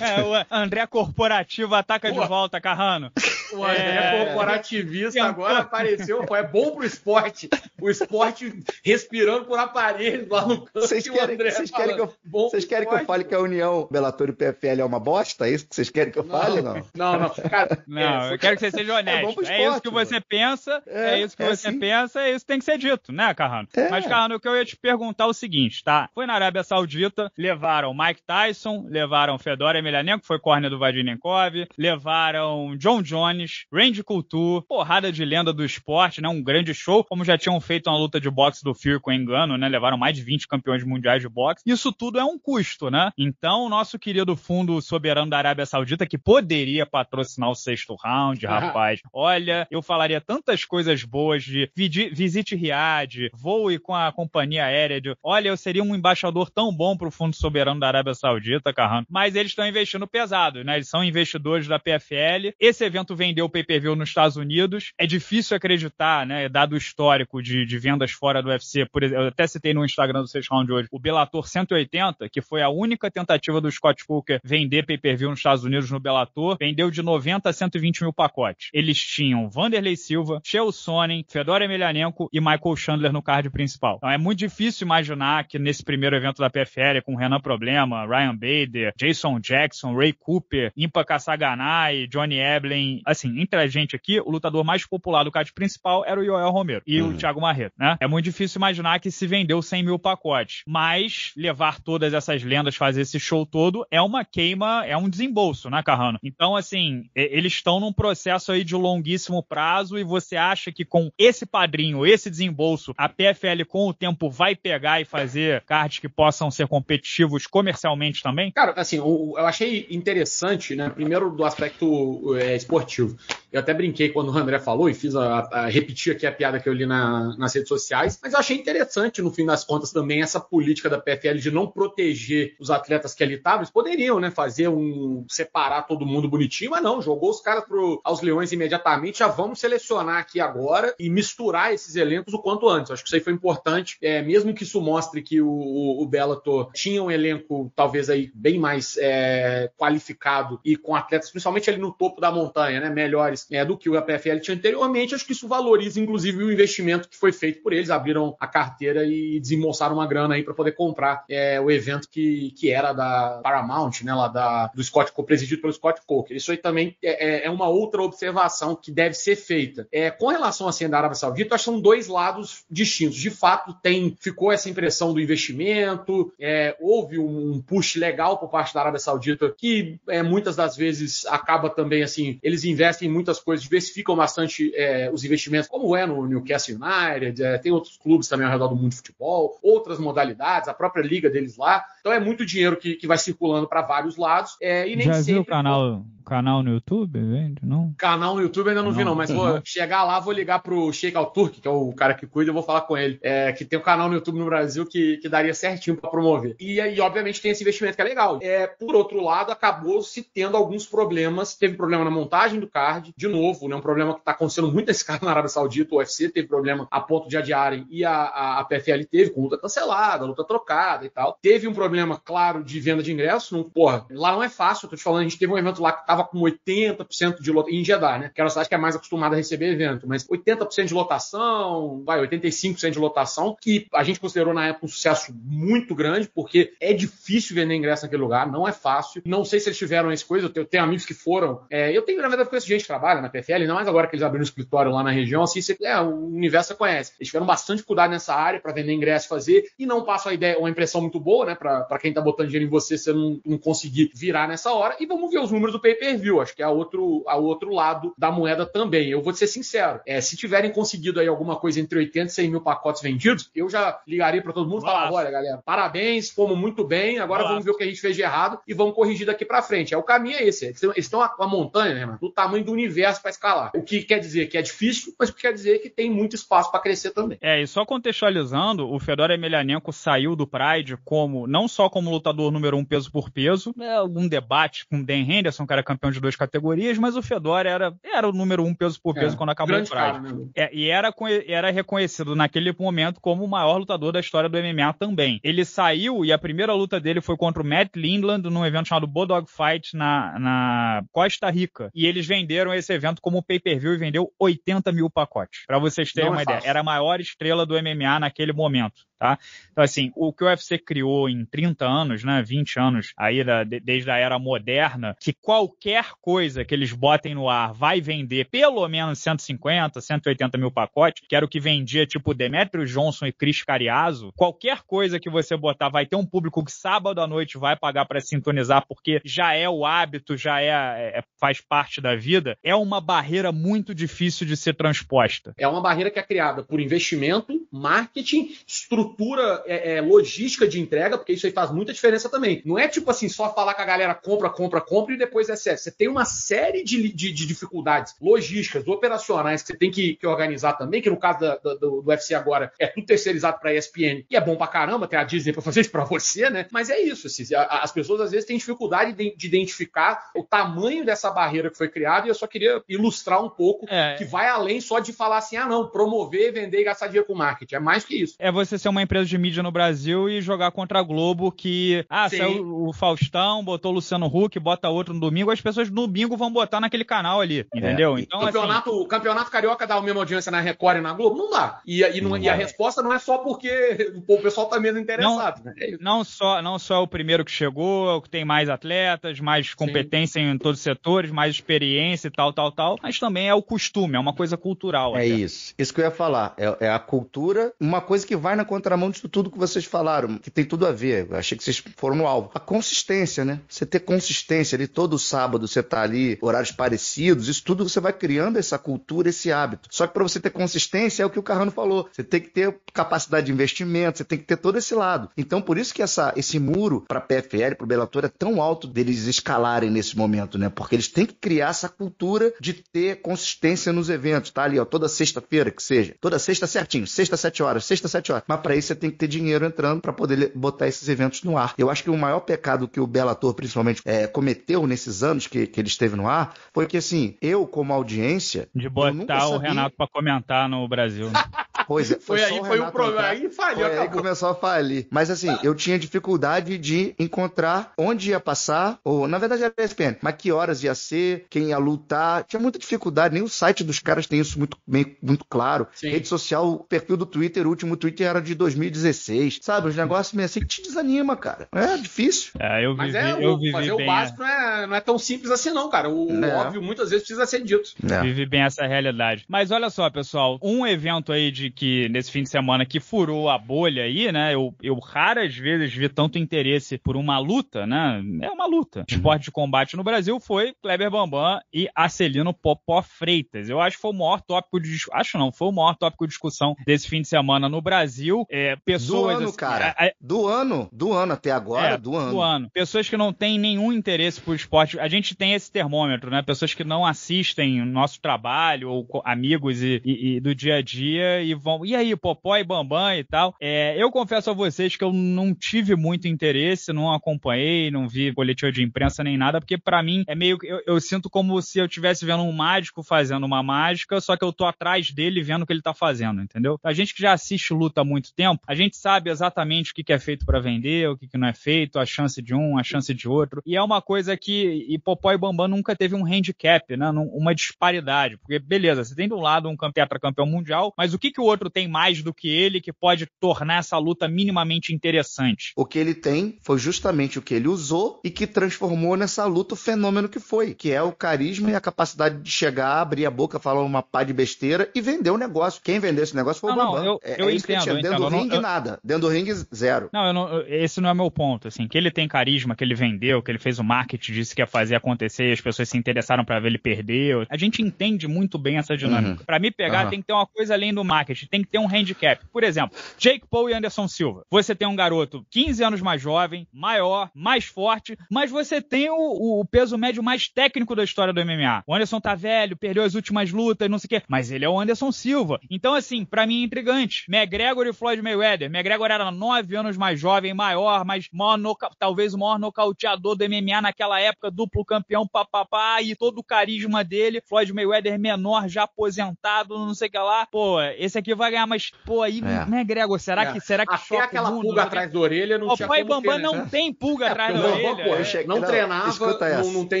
A: é, o André Corporativo ataca de volta, Carrano. O André é, é, corporativista
B: agora apareceu. é bom pro esporte. O esporte respirando por
A: aparelhos lá no canto. Vocês querem, vocês querem, que, eu,
C: vocês querem que eu fale que a União Belator e PFL é uma bosta? É isso que vocês querem que eu fale? Não, não. não,
A: cara, não é, eu quero que você seja honesto. É, esporte, é isso que você mano. pensa, é, é isso que é você assim. pensa, é isso que tem que ser dito, né, Carrano? Mas, Carrano, o que eu ia te perguntar é o seguinte, tá? Foi na Arábia Saudita, levaram Mike Tyson, levaram Fedor Emelianenko, que foi córnea do Vadinenkov, levaram John Jones, Nunes, Randy Couture, porrada de lenda do esporte, né? Um grande show, como já tinham feito na luta de boxe do Fury com engano, né? Levaram mais de 20 campeões mundiais de boxe. Isso tudo é um custo, né? Então, nosso querido fundo soberano da Arábia Saudita, que poderia patrocinar o sexto round, rapaz. Olha, eu falaria tantas coisas boas de visite Riad, voe com a companhia aérea. De, olha, eu seria um embaixador tão bom pro fundo soberano da Arábia Saudita, Carrano. Mas eles estão investindo pesado, né? Eles são investidores da PFL. Esse evento vem vendeu o pay-per-view nos Estados Unidos. É difícil acreditar, né? Dado o histórico de, de vendas fora do UFC, por exemplo, eu até citei no Instagram do Six Round hoje, o Bellator 180, que foi a única tentativa do Scott Coker vender pay-per-view nos Estados Unidos no Bellator, vendeu de 90 a 120 mil pacotes. Eles tinham Vanderlei Silva, Shell Sonnen, Fedor Emelianenko e Michael Chandler no card principal. Então é muito difícil imaginar que nesse primeiro evento da PFL, com Renan Problema, Ryan Bader, Jason Jackson, Ray Cooper, Impa Kasaganai, Johnny Eblin, assim, assim, entre a gente aqui, o lutador mais popular do card principal era o Yoel Romero e uhum. o Thiago Marreto, né? É muito difícil imaginar que se vendeu 100 mil pacotes, mas levar todas essas lendas, fazer esse show todo, é uma queima, é um desembolso, né, Carrano? Então, assim, eles estão num processo aí de longuíssimo prazo e você acha que com esse padrinho, esse desembolso, a PFL com o tempo vai pegar e fazer cards que possam ser competitivos comercialmente também? Cara, assim, eu achei
B: interessante, né, primeiro do aspecto é, esportivo positivo. Eu até brinquei quando o André falou e fiz a, a repetir aqui a piada que eu li na, nas redes sociais, mas eu achei interessante, no fim das contas, também essa política da PFL de não proteger os atletas que ali estavam. Eles poderiam, né, fazer um. separar todo mundo bonitinho, mas não, jogou os caras pro, aos leões imediatamente. Já vamos selecionar aqui agora e misturar esses elencos o quanto antes. Eu acho que isso aí foi importante, é, mesmo que isso mostre que o, o, o Bellator tinha um elenco talvez aí bem mais é, qualificado e com atletas, principalmente ali no topo da montanha, né? melhores é, do que o PFL tinha anteriormente. Acho que isso valoriza, inclusive, o investimento que foi feito por eles. Abriram a carteira e desembolsaram uma grana aí para poder comprar é, o evento que, que era da Paramount, né, lá da, do Scott, presidido pelo Scott Coker. Isso aí também é, é, é uma outra observação que deve ser feita. É, com relação à assim, da Arábia Saudita, acho que são dois lados distintos. De fato, tem ficou essa impressão do investimento, é, houve um, um push legal por parte da Arábia Saudita, que é, muitas das vezes acaba também assim, eles investem investem em muitas coisas, diversificam bastante é, os investimentos, como é no Newcastle United, é, tem outros clubes também ao redor do mundo de futebol, outras modalidades, a própria liga deles lá. Então é muito dinheiro que, que vai circulando para vários lados. É, e nem Já sempre, viu o
A: canal canal no YouTube? Vende, não?
B: Canal no YouTube ainda não, não vi, não, mas vou chegar lá, vou ligar pro Sheik Al Turk, que é o cara que cuida, eu vou falar com ele. É, que tem um canal no YouTube no Brasil que, que daria certinho para promover. E aí, obviamente, tem esse investimento que é legal. É, por outro lado, acabou se tendo alguns problemas. Teve problema na montagem do card, de novo, né? Um problema que tá acontecendo muito nesse card na Arábia Saudita, o UFC teve problema a ponto de adiarem e a, a, a PFL teve, com luta cancelada, luta trocada e tal. Teve um problema, claro, de venda de ingresso. Não, porra, lá não é fácil, eu tô te falando, a gente teve um evento lá que tava estava com 80% de lotação, em Jeddah, né? Que era a cidade que é mais acostumada a receber evento, mas 80% de lotação, vai, 85% de lotação, que a gente considerou na época um sucesso muito grande, porque é difícil vender ingresso naquele lugar, não é fácil. Não sei se eles tiveram essa coisa, eu tenho, amigos que foram. É, eu tenho, na verdade, conheço gente que trabalha na PFL, não mais agora que eles abriram um escritório lá na região, assim, você, é, o universo você conhece. Eles tiveram bastante cuidado nessa área para vender ingresso fazer, e não passa a ideia, uma impressão muito boa, né? Para quem tá botando dinheiro em você, você não, não conseguir virar nessa hora. E vamos ver os números do PPR serviu. Acho que é outro, há outro lado da moeda também. Eu vou ser sincero. É, se tiverem conseguido aí alguma coisa entre 80 e 100 mil pacotes vendidos, eu já ligaria para todo mundo e falava: olha, galera, parabéns, fomos muito bem, agora Nossa. vamos ver o que a gente fez de errado e vamos corrigir daqui para frente. É, o caminho é esse. Eles estão a montanha, né, mano, do tamanho do universo para escalar. O que quer dizer que é difícil, mas o que quer dizer que tem muito espaço para crescer também.
A: É, e só contextualizando, o Fedor Emelianenko saiu do Pride como não só como lutador número um peso por peso, né, algum debate com o Dan Henderson, que era campeão campeão de duas categorias, mas o Fedor era, era o número um peso por é, peso é, quando acabou o Pride. É, e era, era reconhecido naquele momento como o maior lutador da história do MMA também. Ele saiu e a primeira luta dele foi contra o Matt Lindland num evento chamado Bodog Fight na, na Costa Rica. E eles venderam esse evento como pay-per-view e vendeu 80 mil pacotes. Para vocês terem Não é uma é ideia, era a maior estrela do MMA naquele momento. Tá? Então, assim, o que o UFC criou em 30 anos, né, 20 anos aí da, desde a era moderna, que qualquer qualquer coisa que eles botem no ar vai vender pelo menos 150, 180 mil pacotes, que era o que vendia tipo Demetrio Johnson e Chris Cariazo, qualquer coisa que você botar vai ter um público que sábado à noite vai pagar para sintonizar porque já é o hábito, já é, é, é, faz parte da vida, é uma barreira muito difícil de ser transposta. É uma barreira que é criada por investimento, marketing, estrutura, é,
B: é, logística de entrega, porque isso aí faz muita diferença também. Não é tipo assim, só falar que a galera compra, compra, compra e depois é acontece? É, você tem uma série de, de, de dificuldades logísticas, operacionais que você tem que, que organizar também, que no caso da, da, do, do UFC agora é tudo terceirizado para a ESPN, e é bom pra caramba ter a Disney para fazer isso para você, né? Mas é isso, assim, as pessoas às vezes têm dificuldade de, de, identificar o tamanho dessa barreira que foi criada, e eu só queria ilustrar um pouco é. que vai além só de falar assim, ah não, promover, vender e gastar dinheiro com marketing, é mais que isso.
A: É você ser uma empresa de mídia no Brasil e jogar contra a Globo que, ah, Sim. saiu o Faustão, botou o Luciano Huck, bota outro no domingo, as pessoas no bingo vão botar naquele canal ali, é, entendeu? É. Então, campeonato,
B: assim... campeonato Carioca dá a mesma audiência na Record e na Globo? Não
A: dá. E, e, não, não e a
B: resposta não é só porque o pessoal tá menos interessado.
A: Não, né? É não, só, não só o primeiro que chegou, que tem mais atletas, mais competência Sim. em todos os setores, mais experiência e tal, tal, tal, mas também é o costume, é uma coisa cultural.
C: É até. isso. Isso que eu ia falar. É, é a cultura, uma coisa que vai na contramão de tudo que vocês falaram, que tem tudo a ver. Eu achei que vocês foram no alvo. A consistência, né? Você ter consistência ali todo sábado sábado você tá ali, horários parecidos, isso tudo você vai criando essa cultura, esse hábito. Só que para você ter consistência é o que o Carrano falou. Você tem que ter capacidade de investimento, você tem que ter todo esse lado. Então por isso que essa, esse muro para PFL, para o Belator é tão alto deles escalarem nesse momento, né? Porque eles têm que criar essa cultura de ter consistência nos eventos, tá ali, ó, toda sexta-feira que seja, toda sexta certinho, sexta sete horas, sexta sete horas. Mas para isso você tem que ter dinheiro entrando para poder botar esses eventos no ar. Eu acho que o maior pecado que o Belator principalmente é, cometeu nesses anos anos que, que ele esteve no ar, foi que assim, eu, como audiência. De botar o sabia...
A: Renato para comentar no Brasil. Né? Pois é, foi, foi aí, foi o problema. aí falhou, foi aí
C: começou a falir. Mas assim, eu tinha dificuldade de encontrar onde ia passar, ou na verdade era ESPN, mas que horas ia ser, quem ia lutar. Tinha muita dificuldade, nem o site dos caras tem isso muito, bem, muito claro. Sim. Rede social, o perfil do Twitter, o último Twitter era de 2016. Sabe, os negócios meio assim que te desanima, cara. É difícil.
A: É, eu vivi, mas é, eu vivi fazer bem o básico não, é,
B: não é tão simples assim, não, cara. O é. óbvio muitas vezes precisa ser dito.
A: É. Vive bem essa realidade. Mas olha só, pessoal, um evento aí de que nesse fim de semana que furou a bolha aí, né? Eu, eu raras vezes vi tanto interesse por uma luta, né? É uma luta. Uhum. Esporte de combate no Brasil foi Kleber Bambam e Acelino Popó Freitas. Eu acho que foi o maior tópico de acho não, foi o maior tópico de discussão desse fim de semana no Brasil. É, pessoas do ano, assim, cara,
C: é, é, do ano, do ano até agora, é, do ano. Do
A: ano. Pessoas que não têm nenhum interesse por esporte. A gente tem esse termômetro, né? Pessoas que não assistem o nosso trabalho ou amigos e, e, e do dia a dia e vão vão. E aí, Popó e Bambam e tal. É, eu confesso a vocês que eu não tive muito interesse, não acompanhei, não vi coletivo de imprensa nem nada, porque para mim é meio que. Eu, eu, sinto como se eu estivesse vendo um mágico fazendo uma mágica, só que eu tô atrás dele vendo o que ele tá fazendo, entendeu? A gente que já assiste luta há muito tempo, a gente sabe exatamente o que, que é feito para vender, o que, que não é feito, a chance de um, a chance de outro. E é uma coisa que. E Popó e Bambam nunca teve um handicap, né? Uma disparidade. Porque, beleza, você tem de um lado um campeão, campeão mundial, mas o que, que o outro Outro tem mais do que ele que pode tornar essa luta minimamente
C: interessante. O que ele tem foi justamente o que ele usou e que transformou nessa luta o fenômeno que foi, que é o carisma e a capacidade de chegar, abrir a boca, falar uma pá de besteira e vender o negócio. Quem vendeu esse negócio foi não, o Bambam. Não, eu, é, eu é entendo, eu Dentro do ringue, eu... nada. Dentro do ringue, zero.
A: Não, não, esse não é meu ponto. Assim, que ele tem carisma, que ele vendeu, que ele fez o marketing, disse que ia fazer acontecer, as pessoas se interessaram para ver ele perder. A gente entende muito bem essa uhum. dinâmica. Uhum. Para me pegar, uhum. tem que ter uma coisa além do marketing tem que ter um handicap. Por exemplo, Jake Paul e Anderson Silva. Você tem um garoto 15 anos mais jovem, maior, mais forte, mas você tem o, o peso médio mais técnico da história do MMA. O Anderson tá velho, perdeu as últimas lutas, não sei o quê, mas ele é o Anderson Silva. Então, assim, para mim é intrigante. McGregor e Floyd Mayweather. McGregor era 9 anos mais jovem, maior, mas maior noca... talvez o maior nocauteador do MMA naquela época, duplo campeão, papapá, e todo o carisma dele. Floyd Mayweather menor, já aposentado, não sei o que lá. Pô, esse aqui porque vai ganhar, mas, pô, aí, é. né, Gregor, será é. que será que Até aquela mundo, pulga atrás da orelha não o tinha pai Bambam não né? tem pulga é, atrás da orelha. Pô, é. Não, não treinava, não, não, tem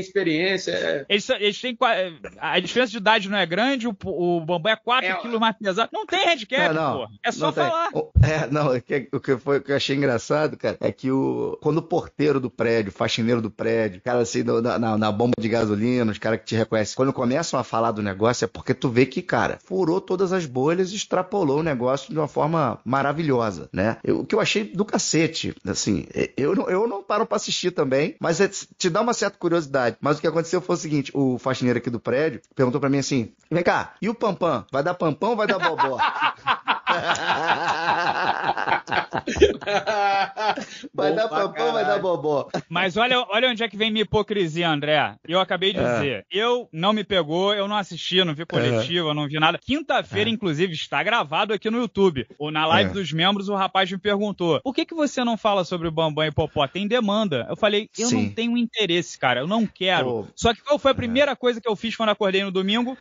A: experiência. É. Eles, eles têm, a diferença de idade não é grande, o, o Bambam é 4 é, quilos mais pesado. Não tem handicap, não, não, pô.
C: É só falar. É, não, o que, foi, o que eu achei engraçado, cara, é que o, quando o porteiro do prédio, o faxineiro do prédio, cara assim, na, na, na bomba de gasolina, os caras que te reconhecem, quando começam a falar do negócio, é porque tu vê que, cara, furou todas as bolhas e extrapolou o negócio de uma forma maravilhosa, né? Eu, o que eu achei do cacete, assim, é, eu, não, eu não paro para assistir também, mas é, te dá uma certa curiosidade. Mas o que aconteceu foi o seguinte, o faxineiro aqui do prédio perguntou para mim assim, vem cá, e o Pampam? Vai dar Pampão ou vai dar Bobó? vai dar papão, vai dar
A: bobó. Mas olha, olha onde é que vem minha hipocrisia, André. Eu acabei de é. dizer. Eu não me pegou, eu não assisti, não vi coletiva, é. não vi nada. Quinta-feira, é. inclusive, está gravado aqui no YouTube. Ou na live é. dos membros, o rapaz me perguntou: por que, que você não fala sobre o Bambam e Popó? Tem demanda. Eu falei, eu Sim. não tenho interesse, cara. Eu não quero. Só que qual foi a é. primeira coisa que eu fiz quando acordei no domingo?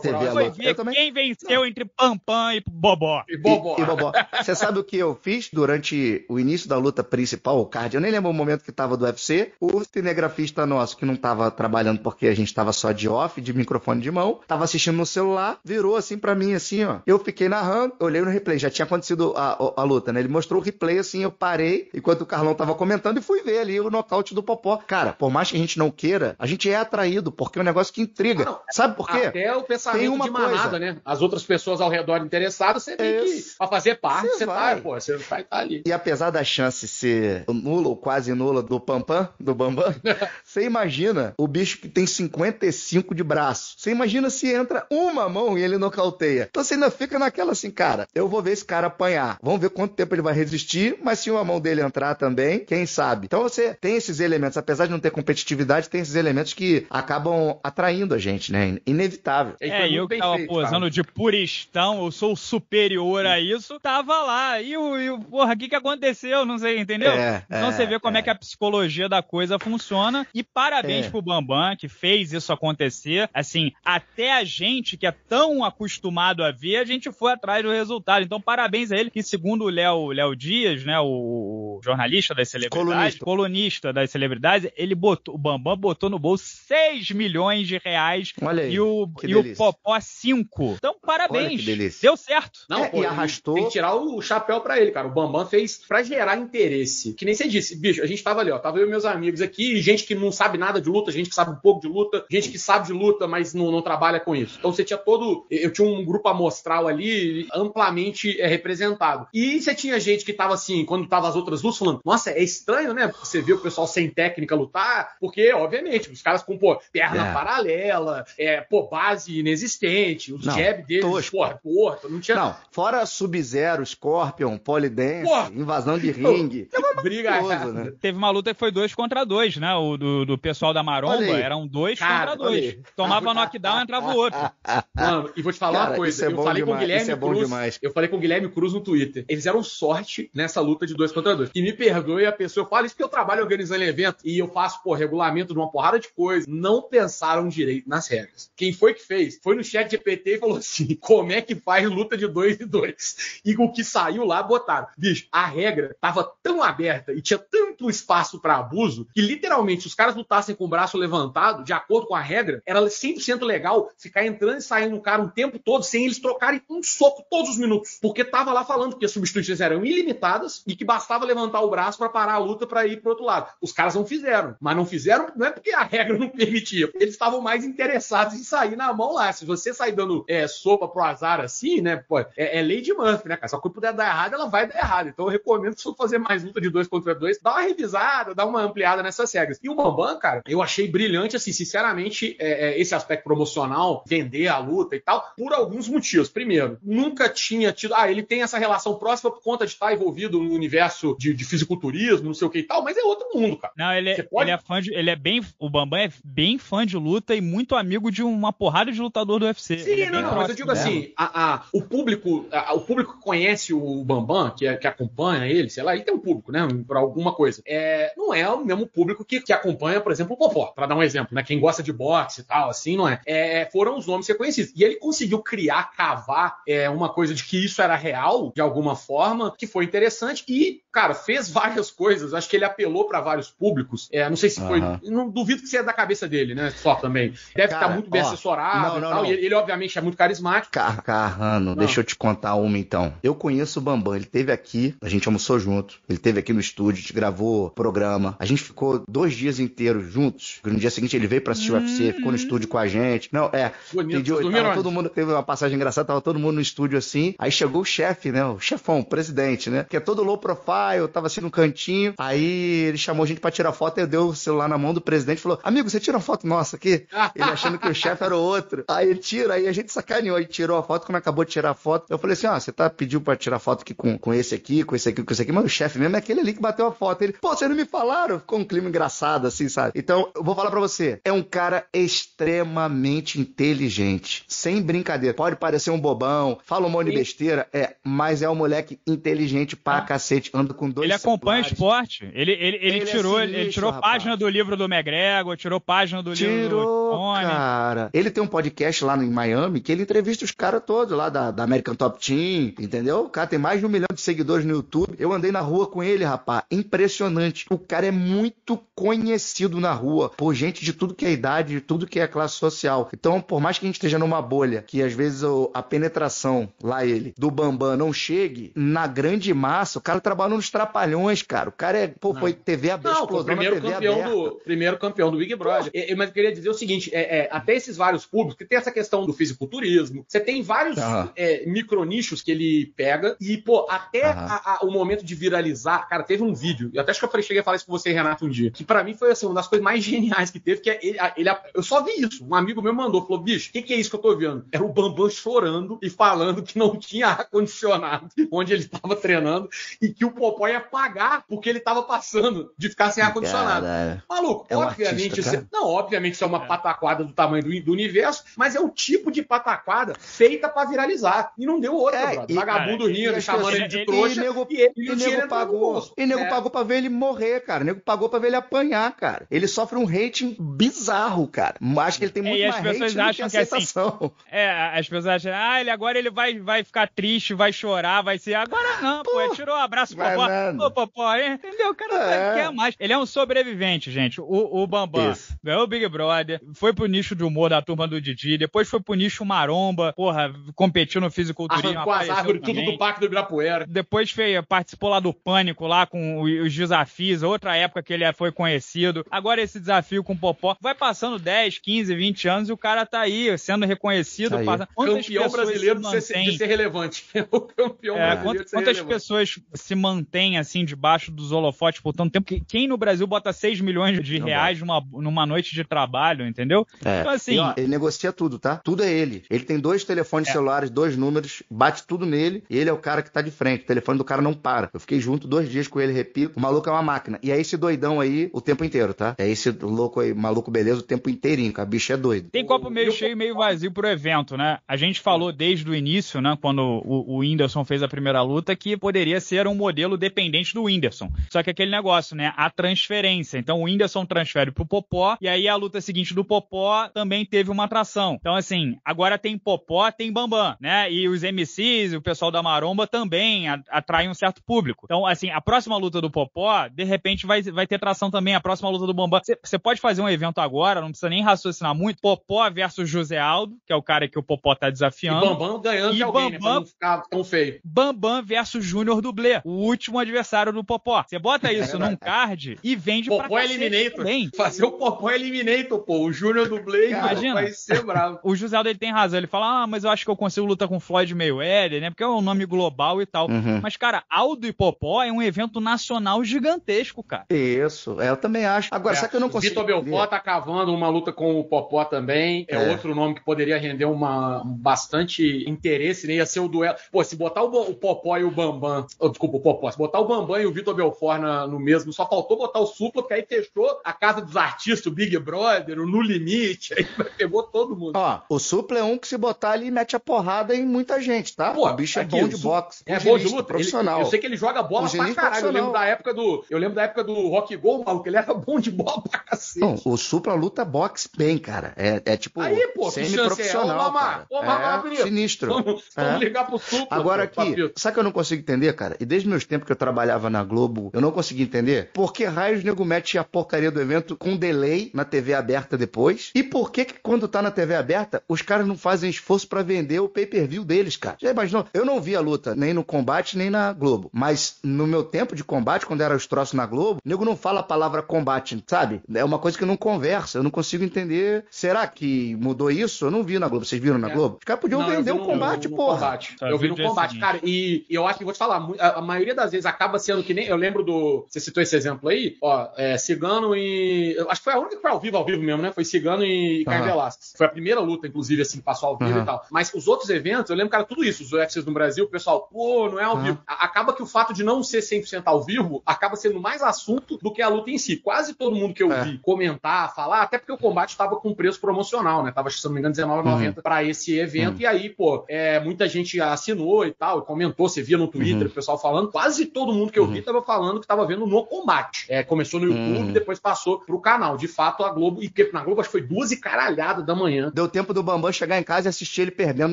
A: Procurar. Você vê foi ver quem também? venceu Não. entre Pampam e Bobó. E Bobó. E, Bobó.
C: Você sabe o que eu fiz durante o início da luta principal, o card? Eu nem lembro o momento que tava do UFC. O cinegrafista nosso, que não tava trabalhando porque a gente tava só de off, de microfone de mão, tava assistindo no celular, virou assim para mim, assim, ó. Eu fiquei narrando, olhei no replay, já tinha acontecido a, a, a, luta, né? Ele mostrou o replay, assim, eu parei, enquanto o Carlão tava comentando, e fui ver ali o nocaute do Popó. Cara, por mais que a gente não queira, a gente é atraído, porque é um negócio que intriga. Ah, Sabe por quê? Até o pessoal pensamento tem uma de manada, coisa.
B: né? As outras pessoas ao redor interessadas, você tem é que. Pra fazer parte, você, você tá, vai. tá,
C: pô, você vai tá ali. E apesar da chance ser nula ou quase nula do Pampam, do Bambam, você imagina o bicho que tem 55 de braço. Você imagina se entra uma mão e ele nocauteia. Então você ainda fica naquela assim, cara, eu vou ver esse cara apanhar. Vamos ver quanto tempo ele vai resistir, mas se uma mão dele entrar também, quem sabe? Então você tem esses elementos, apesar de não ter competitividade, tem esses elementos que acabam atraindo a gente, né? Inevitável é, é então, eu que tava feito, posando
A: cara. de puristão, eu sou superior a isso, tava lá. E o, e o porra, o que, que aconteceu? Não sei, entendeu? É, então é, você vê como é. é. que a psicologia da coisa funciona. E parabéns é. pro Bambam, que fez isso acontecer. Assim, até a gente que é tão acostumado a ver, a gente foi atrás do resultado. Então, parabéns a ele, que segundo o Léo, Léo Dias, né, o jornalista das celebridades, colunista, colunista das celebridades, ele botou, o Bambam botou no bolso 6 milhões de reais. Olha aí, e o, e o Popó 5. Então, parabéns. que delícia. Deu certo. Não, é, pô, e arrastou. Tem que tirar o chapéu para ele, cara. O Bambam fez para gerar
B: interesse. Que nem você disse, bicho, a gente tava ali, ó. Tava eu e meus amigos aqui, gente que não sabe nada de luta, gente que sabe um pouco de luta, gente que sabe de luta, mas não, não trabalha com isso. Então você tinha todo. Eu tinha um grupo amostral ali, amplamente é, representado. E você tinha gente que tava assim, quando tava as outras lutas, falando: nossa, é estranho, né? Você vê o pessoal sem técnica lutar, porque, obviamente, os caras com, pô, perna é. paralela, é, pô, base inexistente, os não, jab dele, porra,
C: porra, não tinha. Não, fora Sub-Zero, Scorpion, Polydance, invasão de ringue.
A: É Briga né? né? Teve uma luta que foi dois contra dois, né? O do, do pessoal da Maromba eram dois Cara, contra dois. Tomava knockdown, e entrava o outro. Mano, e vou te falar Cara, uma coisa. É eu
B: falei demais, com o Guilherme é Cruz.
C: Demais.
A: Eu falei com o Guilherme Cruz
B: no Twitter. Eles eram sorte nessa luta de dois contra dois. E me perdoe a pessoa, eu falo isso porque eu trabalho organizando evento e eu faço, pô, regulamento de uma porrada de coisas. Não pensaram direito nas regras. Quem foi que fez? Foi no chat GPT e falou assim: como é que faz luta de dois e dois? E o que saiu lá botaram. Bicho, a regra tava tão aberta e tinha tanto espaço para abuso que literalmente, se os caras lutassem com o braço levantado, de acordo com a regra, era 100% legal ficar entrando e saindo o cara o um tempo todo sem eles trocarem um soco todos os minutos. Porque tava lá falando que as substituições eram ilimitadas e que bastava levantar o braço para parar a luta para ir pro outro lado. Os caras não fizeram, mas não fizeram não é porque a regra não permitia, eles estavam mais interessados em sair na mão lá. Se você sair dando é, sopa pro azar assim, né? Pô, é, é Lady Murphy, né, cara? a coisa puder dar errado, ela vai dar errado. Então eu recomendo só fazer mais luta de dois contra dois, dá uma revisada, dá uma ampliada nessas regras. E o Bambam, cara, eu achei brilhante, assim, sinceramente, é, é, esse aspecto promocional, vender a luta e tal, por alguns motivos. Primeiro, nunca tinha tido. Ah, ele tem essa relação próxima por conta de estar envolvido no universo de, de
A: fisiculturismo, não sei o que e tal, mas é outro mundo, cara. Não, ele, é, pode... ele é fã de. Ele é bem. O Bambam é bem fã de luta e muito amigo de uma porrada de luta lutador do UFC. Sim, é não, não mas eu digo dela. assim,
B: a, a, o público, a, o público que conhece o Bambam, que, é, que acompanha ele, sei lá, ele tem um público, né, por alguma coisa. É, não é o mesmo público que, que acompanha, por exemplo, o Popó, para dar um exemplo, né, quem gosta de boxe e tal, assim, não é. é? é foram os nomes reconhecidos. E ele conseguiu criar, cavar é, uma coisa de que isso era real, de alguma forma, que foi interessante e cara, fez várias coisas. Acho que ele apelou para vários públicos. É, não sei se foi. Não duvido que seja da cabeça dele, né? Só também. Deve cara, estar tá muito bem ó, assessorado não, não, tal. Não. E ele, obviamente, é muito carismático.
C: Car Carrano, deixa eu te contar uma então. Eu conheço o Bambam, ele teve aqui, a gente almoçou junto. Ele teve aqui no estúdio, a gente gravou programa. A gente ficou dois dias inteiros juntos. No dia seguinte ele veio pra assistir o UFC, hum. ficou no estúdio com a gente. Não, é. Bonito, entendi, tava todo mundo teve uma passagem engraçada, tava todo mundo no estúdio assim. Aí chegou o chefe, né? O chefão, o presidente, né? Que é todo low profile eu tava assim no cantinho. Aí ele chamou a gente pra tirar foto, eu deu o celular na mão do presidente e falou: Amigo, você tira uma foto nossa aqui? Ele achando que o chefe era o outro. Aí ele tira, aí a gente sacaneou e tirou a foto. Como acabou de tirar a foto, eu falei assim: Ó, ah, você tá pedindo pra tirar foto aqui com, com esse aqui, com esse aqui, com esse aqui, mas o chefe mesmo é aquele ali que bateu a foto. Ele, pô, vocês não me falaram? Ficou um clima engraçado, assim, sabe? Então, eu vou falar pra você: é um cara extremamente inteligente. Sem brincadeira. Pode parecer um bobão, fala um monte de besteira, é, mas é um moleque inteligente pra ah. cacete. Anda com dois. Ele acompanha o esporte. Ele, ele, ele, ele é tirou, é sinistro, ele tirou
A: página do livro do McGregor, tirou página do tirou, livro do
C: Tony. cara. Ele tem um podcast lá em Miami que ele entrevista os caras todos lá da, da American Top Team, entendeu? O cara tem mais de um milhão de seguidores no YouTube. Eu andei na rua com ele, rapaz. Impressionante. O cara é muito conhecido na rua por gente de tudo que é idade, de tudo que é classe social. Então, por mais que a gente esteja numa bolha, que às vezes a penetração, lá ele, do Bambam não chegue, na grande massa, o cara trabalha no os Trapalhões, cara. O cara é, pô, não. foi TV aberta, não, o primeiro campeão aberta. do
B: Primeiro campeão do Big Brother. É, mas eu queria dizer o seguinte, é, é, até esses vários públicos, que tem essa questão do fisiculturismo, você tem vários ah. micronichos que ele pega e, pô, até ah. a, a, o momento de viralizar, cara, teve um vídeo, eu até acho que eu cheguei a falar isso com você, Renato, um dia, que para mim foi, assim, uma das coisas mais geniais que teve, que é ele, ele eu só vi isso, um amigo meu mandou, falou, bicho, o que, que é isso que eu tô vendo? Era o Bambam chorando e falando que não tinha ar-condicionado onde ele tava treinando e que o Popó ia pagar porque ele tava passando de ficar sem ar-condicionado. Maluco, é um obviamente. Artista, isso, é- não, obviamente isso é uma é. pataquada do tamanho do, do, universo, mas é o tipo de pataquada feita para viralizar.
C: E não deu outra, é, Vagabundo cara, é, rindo, chamando ele de ele, trouxa. E, nego, e ele, e o nego pagou. E nego é. pagou pra ver ele morrer, cara. O nego pagou pra ver ele apanhar, cara. Ele sofre um rating bizarro, cara. Acho que ele tem é, muito é, mais pessoas acham que, que assim, aceitação. Assim,
A: é, as pessoas acham, ah, ele agora ele vai, vai ficar triste, vai chorar, vai ser. Agora não, pô, pô tirou um abraço pra Popó. Ô, Popó, hein? Entendeu? É o cara é. quer mais. Ele é um sobrevivente, gente. O, o Bambam Isso. ganhou o Big Brother, foi pro nicho de humor da turma do Didi, depois foi pro nicho maromba, porra, competiu no fisiculturismo. Arrancou as árvores tudo do Parque do Ibirapuera. Depois fez, participou lá do Pânico, lá com os desafios, outra época que ele é, foi conhecido. Agora esse desafio com o Popó. Vai passando 10, 15, 20 anos e o cara tá aí, sendo reconhecido. Tá aí. Passa... Campeão brasileiro se de ser, relevante. o campeão
B: é, brasileiro quantas, de ser quantas relevante.
A: pessoas se mantêm mantém assim debaixo dos holofotes por tanto tempo. Quem no Brasil bota 6 milhões de reais numa, numa noite de trabalho,
C: entendeu? É. Então, assim. Ele, ele, negocia tudo, tá? Tudo é ele. Ele tem dois telefones é. celulares, dois números, bate tudo nele e ele é o cara que tá de frente. O telefone do cara não para. Eu fiquei junto dois dias com ele, repito. O maluco é uma máquina. E é esse doidão aí o tempo inteiro, tá? É esse louco aí, maluco beleza, o tempo inteirinho, cara. Bicho é doido.
A: Tem copo meio Eu... cheio e meio vazio pro evento, né? A gente falou desde o início, né? Quando o, o Whindersson fez a primeira luta, que poderia ser um modelo pelo dependente do Whindersson. Só que aquele negócio, né? A transferência. Então o Whindersson transfere pro Popó, e aí a luta seguinte do Popó também teve uma atração. Então, assim, agora tem Popó, tem Bambam, né? E os MCs e o pessoal da Maromba também atraem um certo público. Então, assim, a próxima luta do Popó, de repente, vai, vai ter tração também. A próxima luta do Bambam. Você pode fazer um evento agora, não precisa nem raciocinar muito. Popó versus José Aldo, que é o cara que o Popó tá desafiando. E Bambam ganhando e de alguém, né? Bambam, né? Pra não ficar tão feio. Bambam versus Júnior Dublê. O último último adversário do Popó. Você bota é isso é num card e vende Popó pra Popó é Eliminator. Também. Fazer o Popó é Eliminator, pô. O Júnior do Blade Imagina. vai ser bravo. O José Aldo, ele tem razão. Ele fala, ah, mas eu acho que eu consigo lutar com Floyd Mayweather, né? Porque é um nome global e tal. Uhum. Mas, cara, Aldo e Popó é um evento nacional
C: gigantesco, cara. Isso. Eu também acho. Agora, é. que eu não consigo...
A: Vitor Belfort tá cavando uma luta
B: com o Popó também. É, é. outro nome que poderia render uma, bastante interesse, né? Ia ser o duelo. Pô, se botar o, o Popó e o Bambam... Oh, desculpa, o Popó negócio. Botar o Bambam e o Vitor Belfort na, no mesmo, só faltou botar o Supla, porque aí fechou a casa dos artistas, o Big Brother, o No Limite, aí pegou todo mundo.
C: Ó, o Supla é um que se botar ali mete a porrada em muita gente, tá? Pô, o bicho é aqui, é bom de boxe. É bom de luta? Profissional. Ele, eu sei que ele joga bola pra é caralho. Eu lembro da época do,
B: eu lembro da época do Rock Gol, maluco, ele era bom de bola pra
C: cacete. Não, o Supla luta boxe bem, cara. É, é tipo aí, pô, é? semi-profissional. É. Ô, mamá, ô, mamá, é, sinistro. Vamos, é. ligar pro Supla. Agora aqui, sabe que eu não consigo entender, cara? E desde meus tempos que eu trabalhava na Globo, eu não consegui entender por que raios o nego mete a porcaria do evento com delay na TV aberta depois e por que, que quando tá na TV aberta os caras não fazem esforço para vender o pay-per-view deles, cara. Já imaginou? Eu não vi a luta nem no combate nem na Globo, mas no meu tempo de combate, quando era os troços na Globo, o nego não fala a palavra combate, sabe? É uma coisa que não conversa, eu não consigo entender. Será que mudou isso? Eu não vi na Globo. Vocês viram na é. Globo? Os caras podiam não, vender o um combate, no, porra. Combate.
B: Eu, vi no combate, cara. E, e eu acho que vou te falar, a maioria das vezes acaba sendo que nem. Eu lembro do. Você citou esse exemplo aí, ó, é, Cigano e. Acho que foi a única que foi ao vivo, ao vivo mesmo, né? Foi Cigano e Caio Velasquez. Foi a primeira luta, inclusive, assim, que passou ao vivo uhum. e tal. Mas os outros eventos, eu lembro que era tudo isso, os UFCs no Brasil, o pessoal, pô, não é ao uhum. vivo. Acaba que o fato de não ser 100% ao vivo acaba sendo mais assunto do que a luta em si. Quase todo mundo que eu é. vi comentar, falar, até porque o combate estava com preço promocional, né? Tava, se não me engano, R$19,90 uhum. para esse evento. E aí, pô, é, muita gente assinou e tal, comentou, você via no Twitter uhum. o pessoal falando. Quase quase todo mundo que eu vi estava uhum. falando que estava vendo no combate. É, começou no YouTube, uhum. depois passou pro canal. De fato, a Globo, e na Globo acho que foi duas
C: e caralhada da manhã. Deu tempo do Bambam chegar em casa e assistir ele perdendo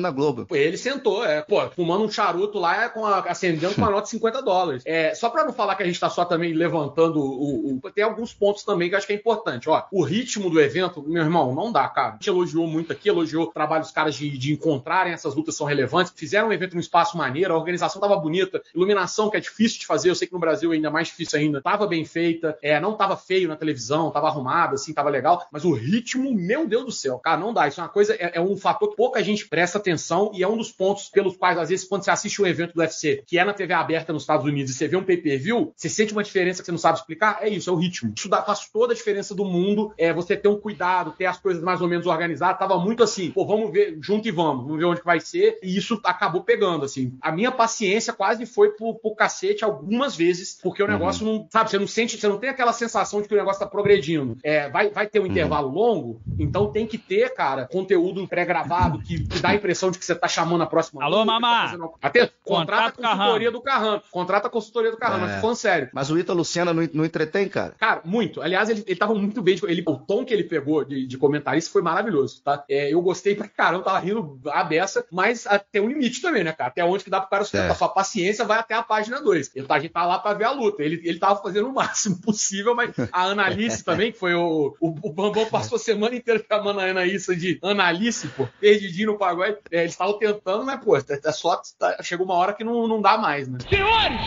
C: na Globo.
B: Ele sentou, é, pô, fumando um charuto lá, é, com a, acendendo com uma nota de 50 dólares. É, só para não falar que a gente tá só também levantando o, o, Tem alguns pontos também que eu acho que é importante. Ó, o ritmo do evento, meu irmão, não dá, cara. A gente elogiou muito aqui, elogiou o trabalho dos caras de, de encontrarem essas lutas são relevantes. Fizeram um evento num espaço maneiro, a organização tava bonita, iluminação que é de difícil de fazer. Eu sei que no Brasil é ainda mais difícil ainda. Tava bem feita, é, não tava feio na televisão, tava arrumado, assim, tava legal. Mas o ritmo, meu Deus do céu, cara, não dá. Isso é uma coisa, é, é um fator que pouca gente presta atenção e é um dos pontos pelos quais, às vezes, quando você assiste um evento do UFC, que é na TV aberta nos Estados Unidos, e você vê um pay-per-view, você sente uma diferença que você não sabe explicar. É isso, é o ritmo. Isso dá, faz toda a diferença do mundo. É você ter um cuidado, ter as coisas mais ou menos organizadas. Tava muito assim, pô, vamos ver, junto e vamos, vamos ver onde vai ser. E isso acabou pegando, assim. A minha paciência quase foi pro, pro cacete cacete algumas vezes, porque o uhum. negócio uhum. não, sabe, você não sente, você não tem aquela sensação de que o negócio tá progredindo. É, vai, vai ter um uhum. intervalo longo, então tem que ter, cara, conteúdo pré-gravado que, que, dá a impressão de que você tá chamando a próxima. Alô, tá mamá! Tá fazendo... Até contrata a consultoria do Carrano. Contrata a consultoria do Carrano, é. falando sério. Mas o Ita Lucena
C: não, não, entretém, cara?
B: Cara, muito. Aliás, ele, ele tava muito bem. ele, o tom que ele pegou de, de comentarista foi maravilhoso, tá? É, eu gostei pra caramba, tava rindo a beça, mas tem um limite também, né, cara? Até onde que dá pro cara sustentar. É. Sua paciência vai até a página 2. Libertadores. Ele tá, a gente tá lá para ver a luta. Ele, ele tava fazendo o máximo possível, mas a Analice também, que foi o. O, o passou a semana inteira chamando a isso de Analice, pô, perdidinho no Paraguai. É, eles estavam tentando, mas, né, pô, é, é só. Tá, chegou uma hora que não, não dá mais, né? Senhores,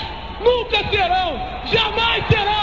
B: nunca terão, jamais terão!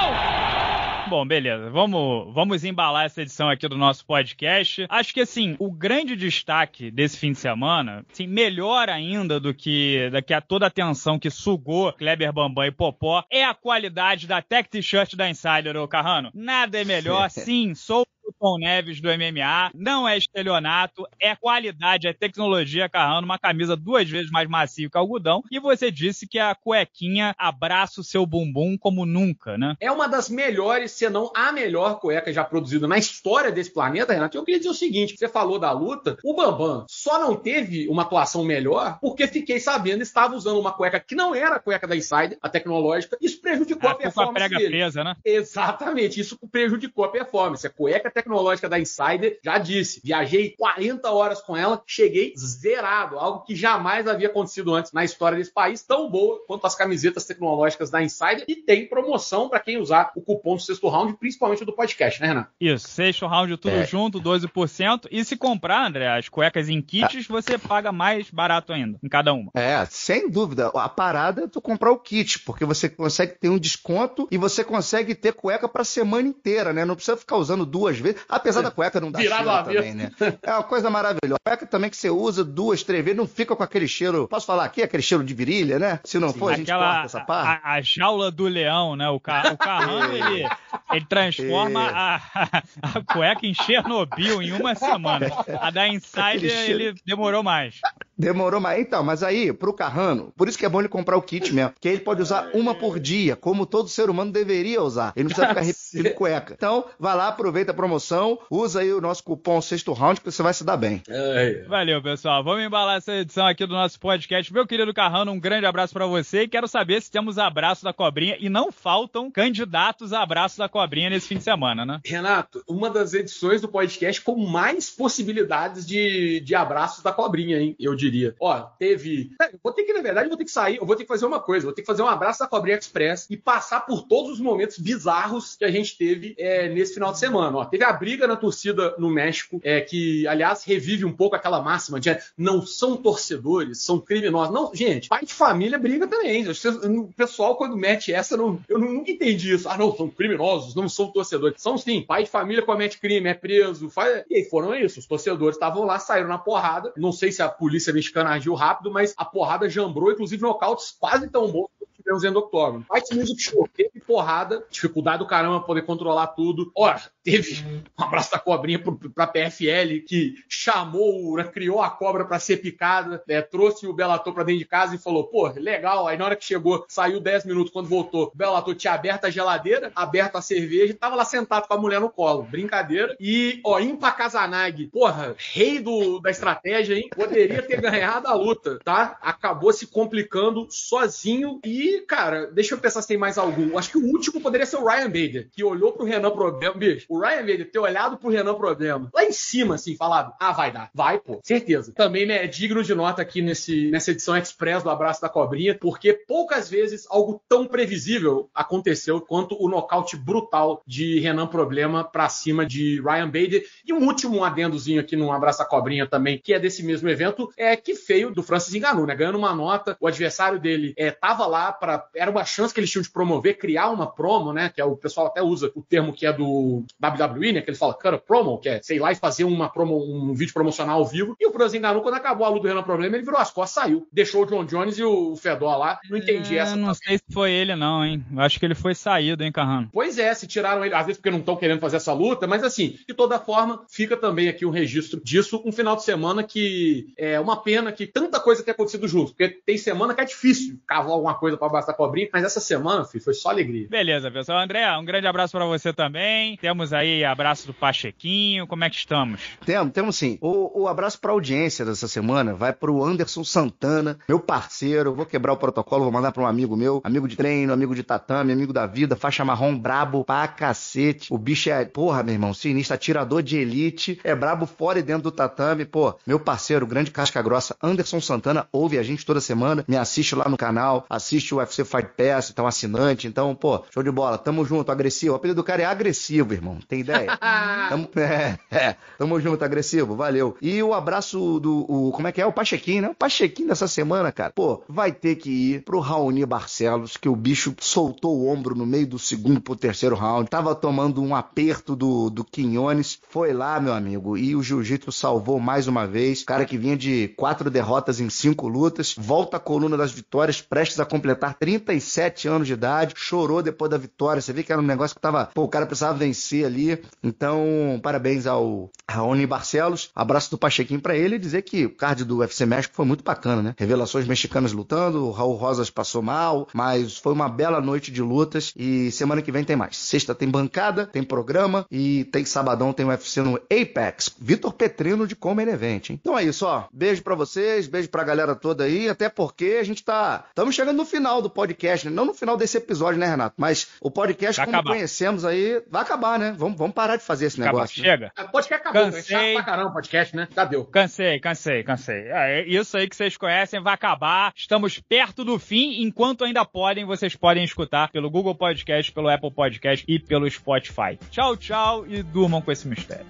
A: bom, beleza. Vamos, vamos embalar essa edição aqui do nosso podcast. Acho que, assim, o grande destaque desse fim de semana, assim, melhor ainda do que, do que a toda a atenção que sugou Kleber Bambam e Popó, é a qualidade da Tech T-shirt da Insider, ô Carrano. Nada é melhor, sim, sou do Tom Neves do MMA, não é estelionato, é qualidade, é tecnologia carrando uma camisa duas vezes mais macia que algodão. E você disse que a cuequinha abraça o seu bumbum como nunca, né?
B: É uma das melhores, se não a melhor cueca já produzida na história desse planeta, Renato. Eu queria dizer o seguinte: você falou da luta, o Bambam só não teve uma atuação melhor porque fiquei sabendo estava usando uma cueca que não era a cueca da Insider, a tecnológica. Isso prejudicou ah, a, a performance. Prega dele. Presa, né? Exatamente, isso prejudicou a performance. A cueca tecnológica da Insider já disse. Viajei 40 horas com ela, cheguei zerado, algo que jamais havia acontecido antes na história desse país, tão boa quanto as camisetas tecnológicas da Insider. E tem promoção para quem usar o cupom do sexto round, principalmente do podcast, né, Renan?
A: Isso, sexto round tudo é. junto, 12%. E se comprar, André, as cuecas em kits, é. você paga mais barato ainda, em cada uma.
C: É, sem dúvida. A parada é tu comprar o kit, porque você consegue ter um desconto e você consegue ter cueca para semana inteira, né? Não precisa ficar usando duas vezes, apesar da cueca não dar cheiro também, né? É uma coisa maravilhosa. A cueca também que você usa duas, três vezes, não fica com aquele cheiro, posso falar aqui, aquele cheiro de virilha, né? Se não Sim, for, a gente aquela, corta essa parte.
A: A, a, jaula do leão, né? O, car o carrão, ele, ele transforma a, a cueca em Chernobyl em uma semana. A da Insider, ele demorou mais.
C: Demorou, mas então, mas aí, pro Carrano, por isso que é bom ele comprar o kit mesmo, que ele pode usar uma por dia, como todo ser humano deveria usar. Ele não precisa ficar ah, repetindo cueca. Então, vai lá, aproveita a promoção, usa aí o nosso cupom sexto round, que você vai se dar bem.
A: Valeu, pessoal. Vamos embalar essa edição aqui do nosso podcast. Meu querido Carrano, um grande abraço para você e quero saber se temos abraço da cobrinha e não faltam candidatos a abraço da cobrinha nesse fim de semana, né? Renato,
B: uma das edições do podcast com mais possibilidades de, de abraços da cobrinha, hein? Eu diria diria. Ó, teve. É, vou ter que, na verdade, vou ter que sair, eu vou ter que fazer uma coisa, vou ter que fazer um abraço da Cobrinha Express e passar por todos os momentos bizarros que a gente teve é, nesse final de semana. Ó, teve a briga na torcida no México, é, que, aliás, revive um pouco aquela máxima de é, não são torcedores, são criminosos. Não, gente, pai de família briga também. O pessoal, quando mete essa, não, eu nunca entendi isso. Ah, não, são criminosos, não são torcedores. São sim, pai de família comete crime, é preso, faz... E aí foram isso, os torcedores estavam lá, saíram na porrada. Não sei se a polícia mexicana agiu rápido, mas a porrada jambrou, inclusive nocautes quase tão bons tivemos dentro do octógono. Fight Music Show, teve porrada, dificuldade do caramba poder controlar tudo. Ora, teve um abraço da cobrinha pro, pra PFL, que chamou, né, criou a cobra para ser picada, né, trouxe o Bellator pra dentro de casa e falou, pô, legal. Aí na hora que chegou, saiu 10 minutos, quando voltou, o Bellator tinha aberto a geladeira, aberto a cerveja, e tava lá sentado com a mulher no colo. Brincadeira. E, ó, Impa Kazanagi, porra, rei do, da estratégia, hein? Poderia ter ganhado a luta, tá? Acabou se complicando sozinho e cara, deixa eu pensar se tem mais algum. Acho que o último poderia ser o Ryan Bader, que olhou pro Renan Problema. Bicho, o Ryan Bader ter olhado pro Renan Problema lá em cima, assim, falado: ah, vai dar. Vai, pô, certeza. Também né, é digno de nota aqui nesse, nessa edição express do Abraço da Cobrinha, porque poucas vezes algo tão previsível aconteceu quanto o nocaute brutal de Renan Problema pra cima de Ryan Bader. E um último adendozinho aqui no Abraço da Cobrinha também, que é desse mesmo evento, é que feio do Francis enganou, né? Ganhando uma nota, o adversário dele é, tava lá, para era uma chance que eles tinham de promover, criar uma promo, né? Que é o pessoal até usa o termo que é do WWE, né? Que eles falam cara promo, que é sei lá e fazer uma
A: promo, um
B: vídeo promocional ao vivo. E o Franzinho Garu, quando acabou a luta do Renan Problema, ele virou as costas, saiu, deixou o John Jones e o Fedor lá. Não entendi é, essa. Não
A: sei se foi ele não, hein? Acho que ele foi saído, hein, Carrano?
B: Pois é, se tiraram ele às vezes porque não estão querendo fazer essa luta, mas assim, de toda forma, fica também aqui um registro disso, um final de semana que é uma pena que tanta coisa tenha acontecido junto, porque tem semana que é difícil cavar alguma coisa para basta da cobrinha, mas essa semana, filho, foi só alegria.
A: Beleza, pessoal. André, um grande abraço para você também. Temos aí abraço do Pachequinho. Como é que estamos?
C: Temos, temos sim. O, o abraço para audiência dessa semana vai para o Anderson Santana, meu parceiro. Vou quebrar o protocolo, vou mandar para um amigo meu, amigo de treino, amigo de tatame, amigo da vida, faixa marrom, brabo pra cacete. O bicho é, porra, meu irmão, sinistro, atirador de elite, é brabo fora e dentro do tatame. Pô, meu parceiro, grande casca grossa, Anderson Santana, ouve a gente toda semana, me assiste lá no canal, assiste o UFC Fight Pass, então assinante. Então, pô, show de bola. Tamo junto, agressivo. O apelido do cara é agressivo, irmão. Tem ideia? tamo, é, é. tamo junto, agressivo. Valeu. E o abraço do. O, como é que é? O Pachequinho, né? O Pachequinho dessa semana, cara. Pô, vai ter que ir pro Raoni Barcelos, que o bicho soltou o ombro no meio do segundo pro terceiro round. Tava tomando um aperto do, do Quinones. Foi lá, meu amigo. E o Jiu-Jitsu salvou mais uma vez. Cara que vinha de quatro derrotas em cinco lutas. Volta a coluna das vitórias, prestes a completar 37 anos de idade, chorou depois da vitória. Você vê que era um negócio que tava. Pô, o cara precisava vencer ali. Então, parabéns ao Raoni Barcelos. Abraço do Pachequinho para ele e dizer que o card do UFC México foi muito bacana, né? Revelações mexicanas lutando, o Raul Rosas passou mal, mas foi uma bela noite de lutas e semana que vem tem mais. Sexta tem bancada, tem programa e tem sabadão, tem UFC no Apex. Vitor Petrino de Comer Event, hein? Então é isso, ó. Beijo para vocês, beijo pra galera toda aí, até porque a gente tá. Estamos chegando no final do podcast, né? não no final desse episódio, né, Renato? Mas o podcast, vai como acabar. conhecemos aí, vai acabar, né? Vamos, vamos parar de fazer esse negócio. Né? Chega.
A: Né? Pode que acabou, né? cansei. Tá pra caramba o podcast, né? Já deu. Cansei, cansei, cansei. É, é, isso aí que vocês conhecem vai acabar. Estamos perto do fim. Enquanto ainda podem, vocês podem escutar pelo Google Podcast, pelo Apple Podcast e pelo Spotify. Tchau, tchau e durmam com esse mistério.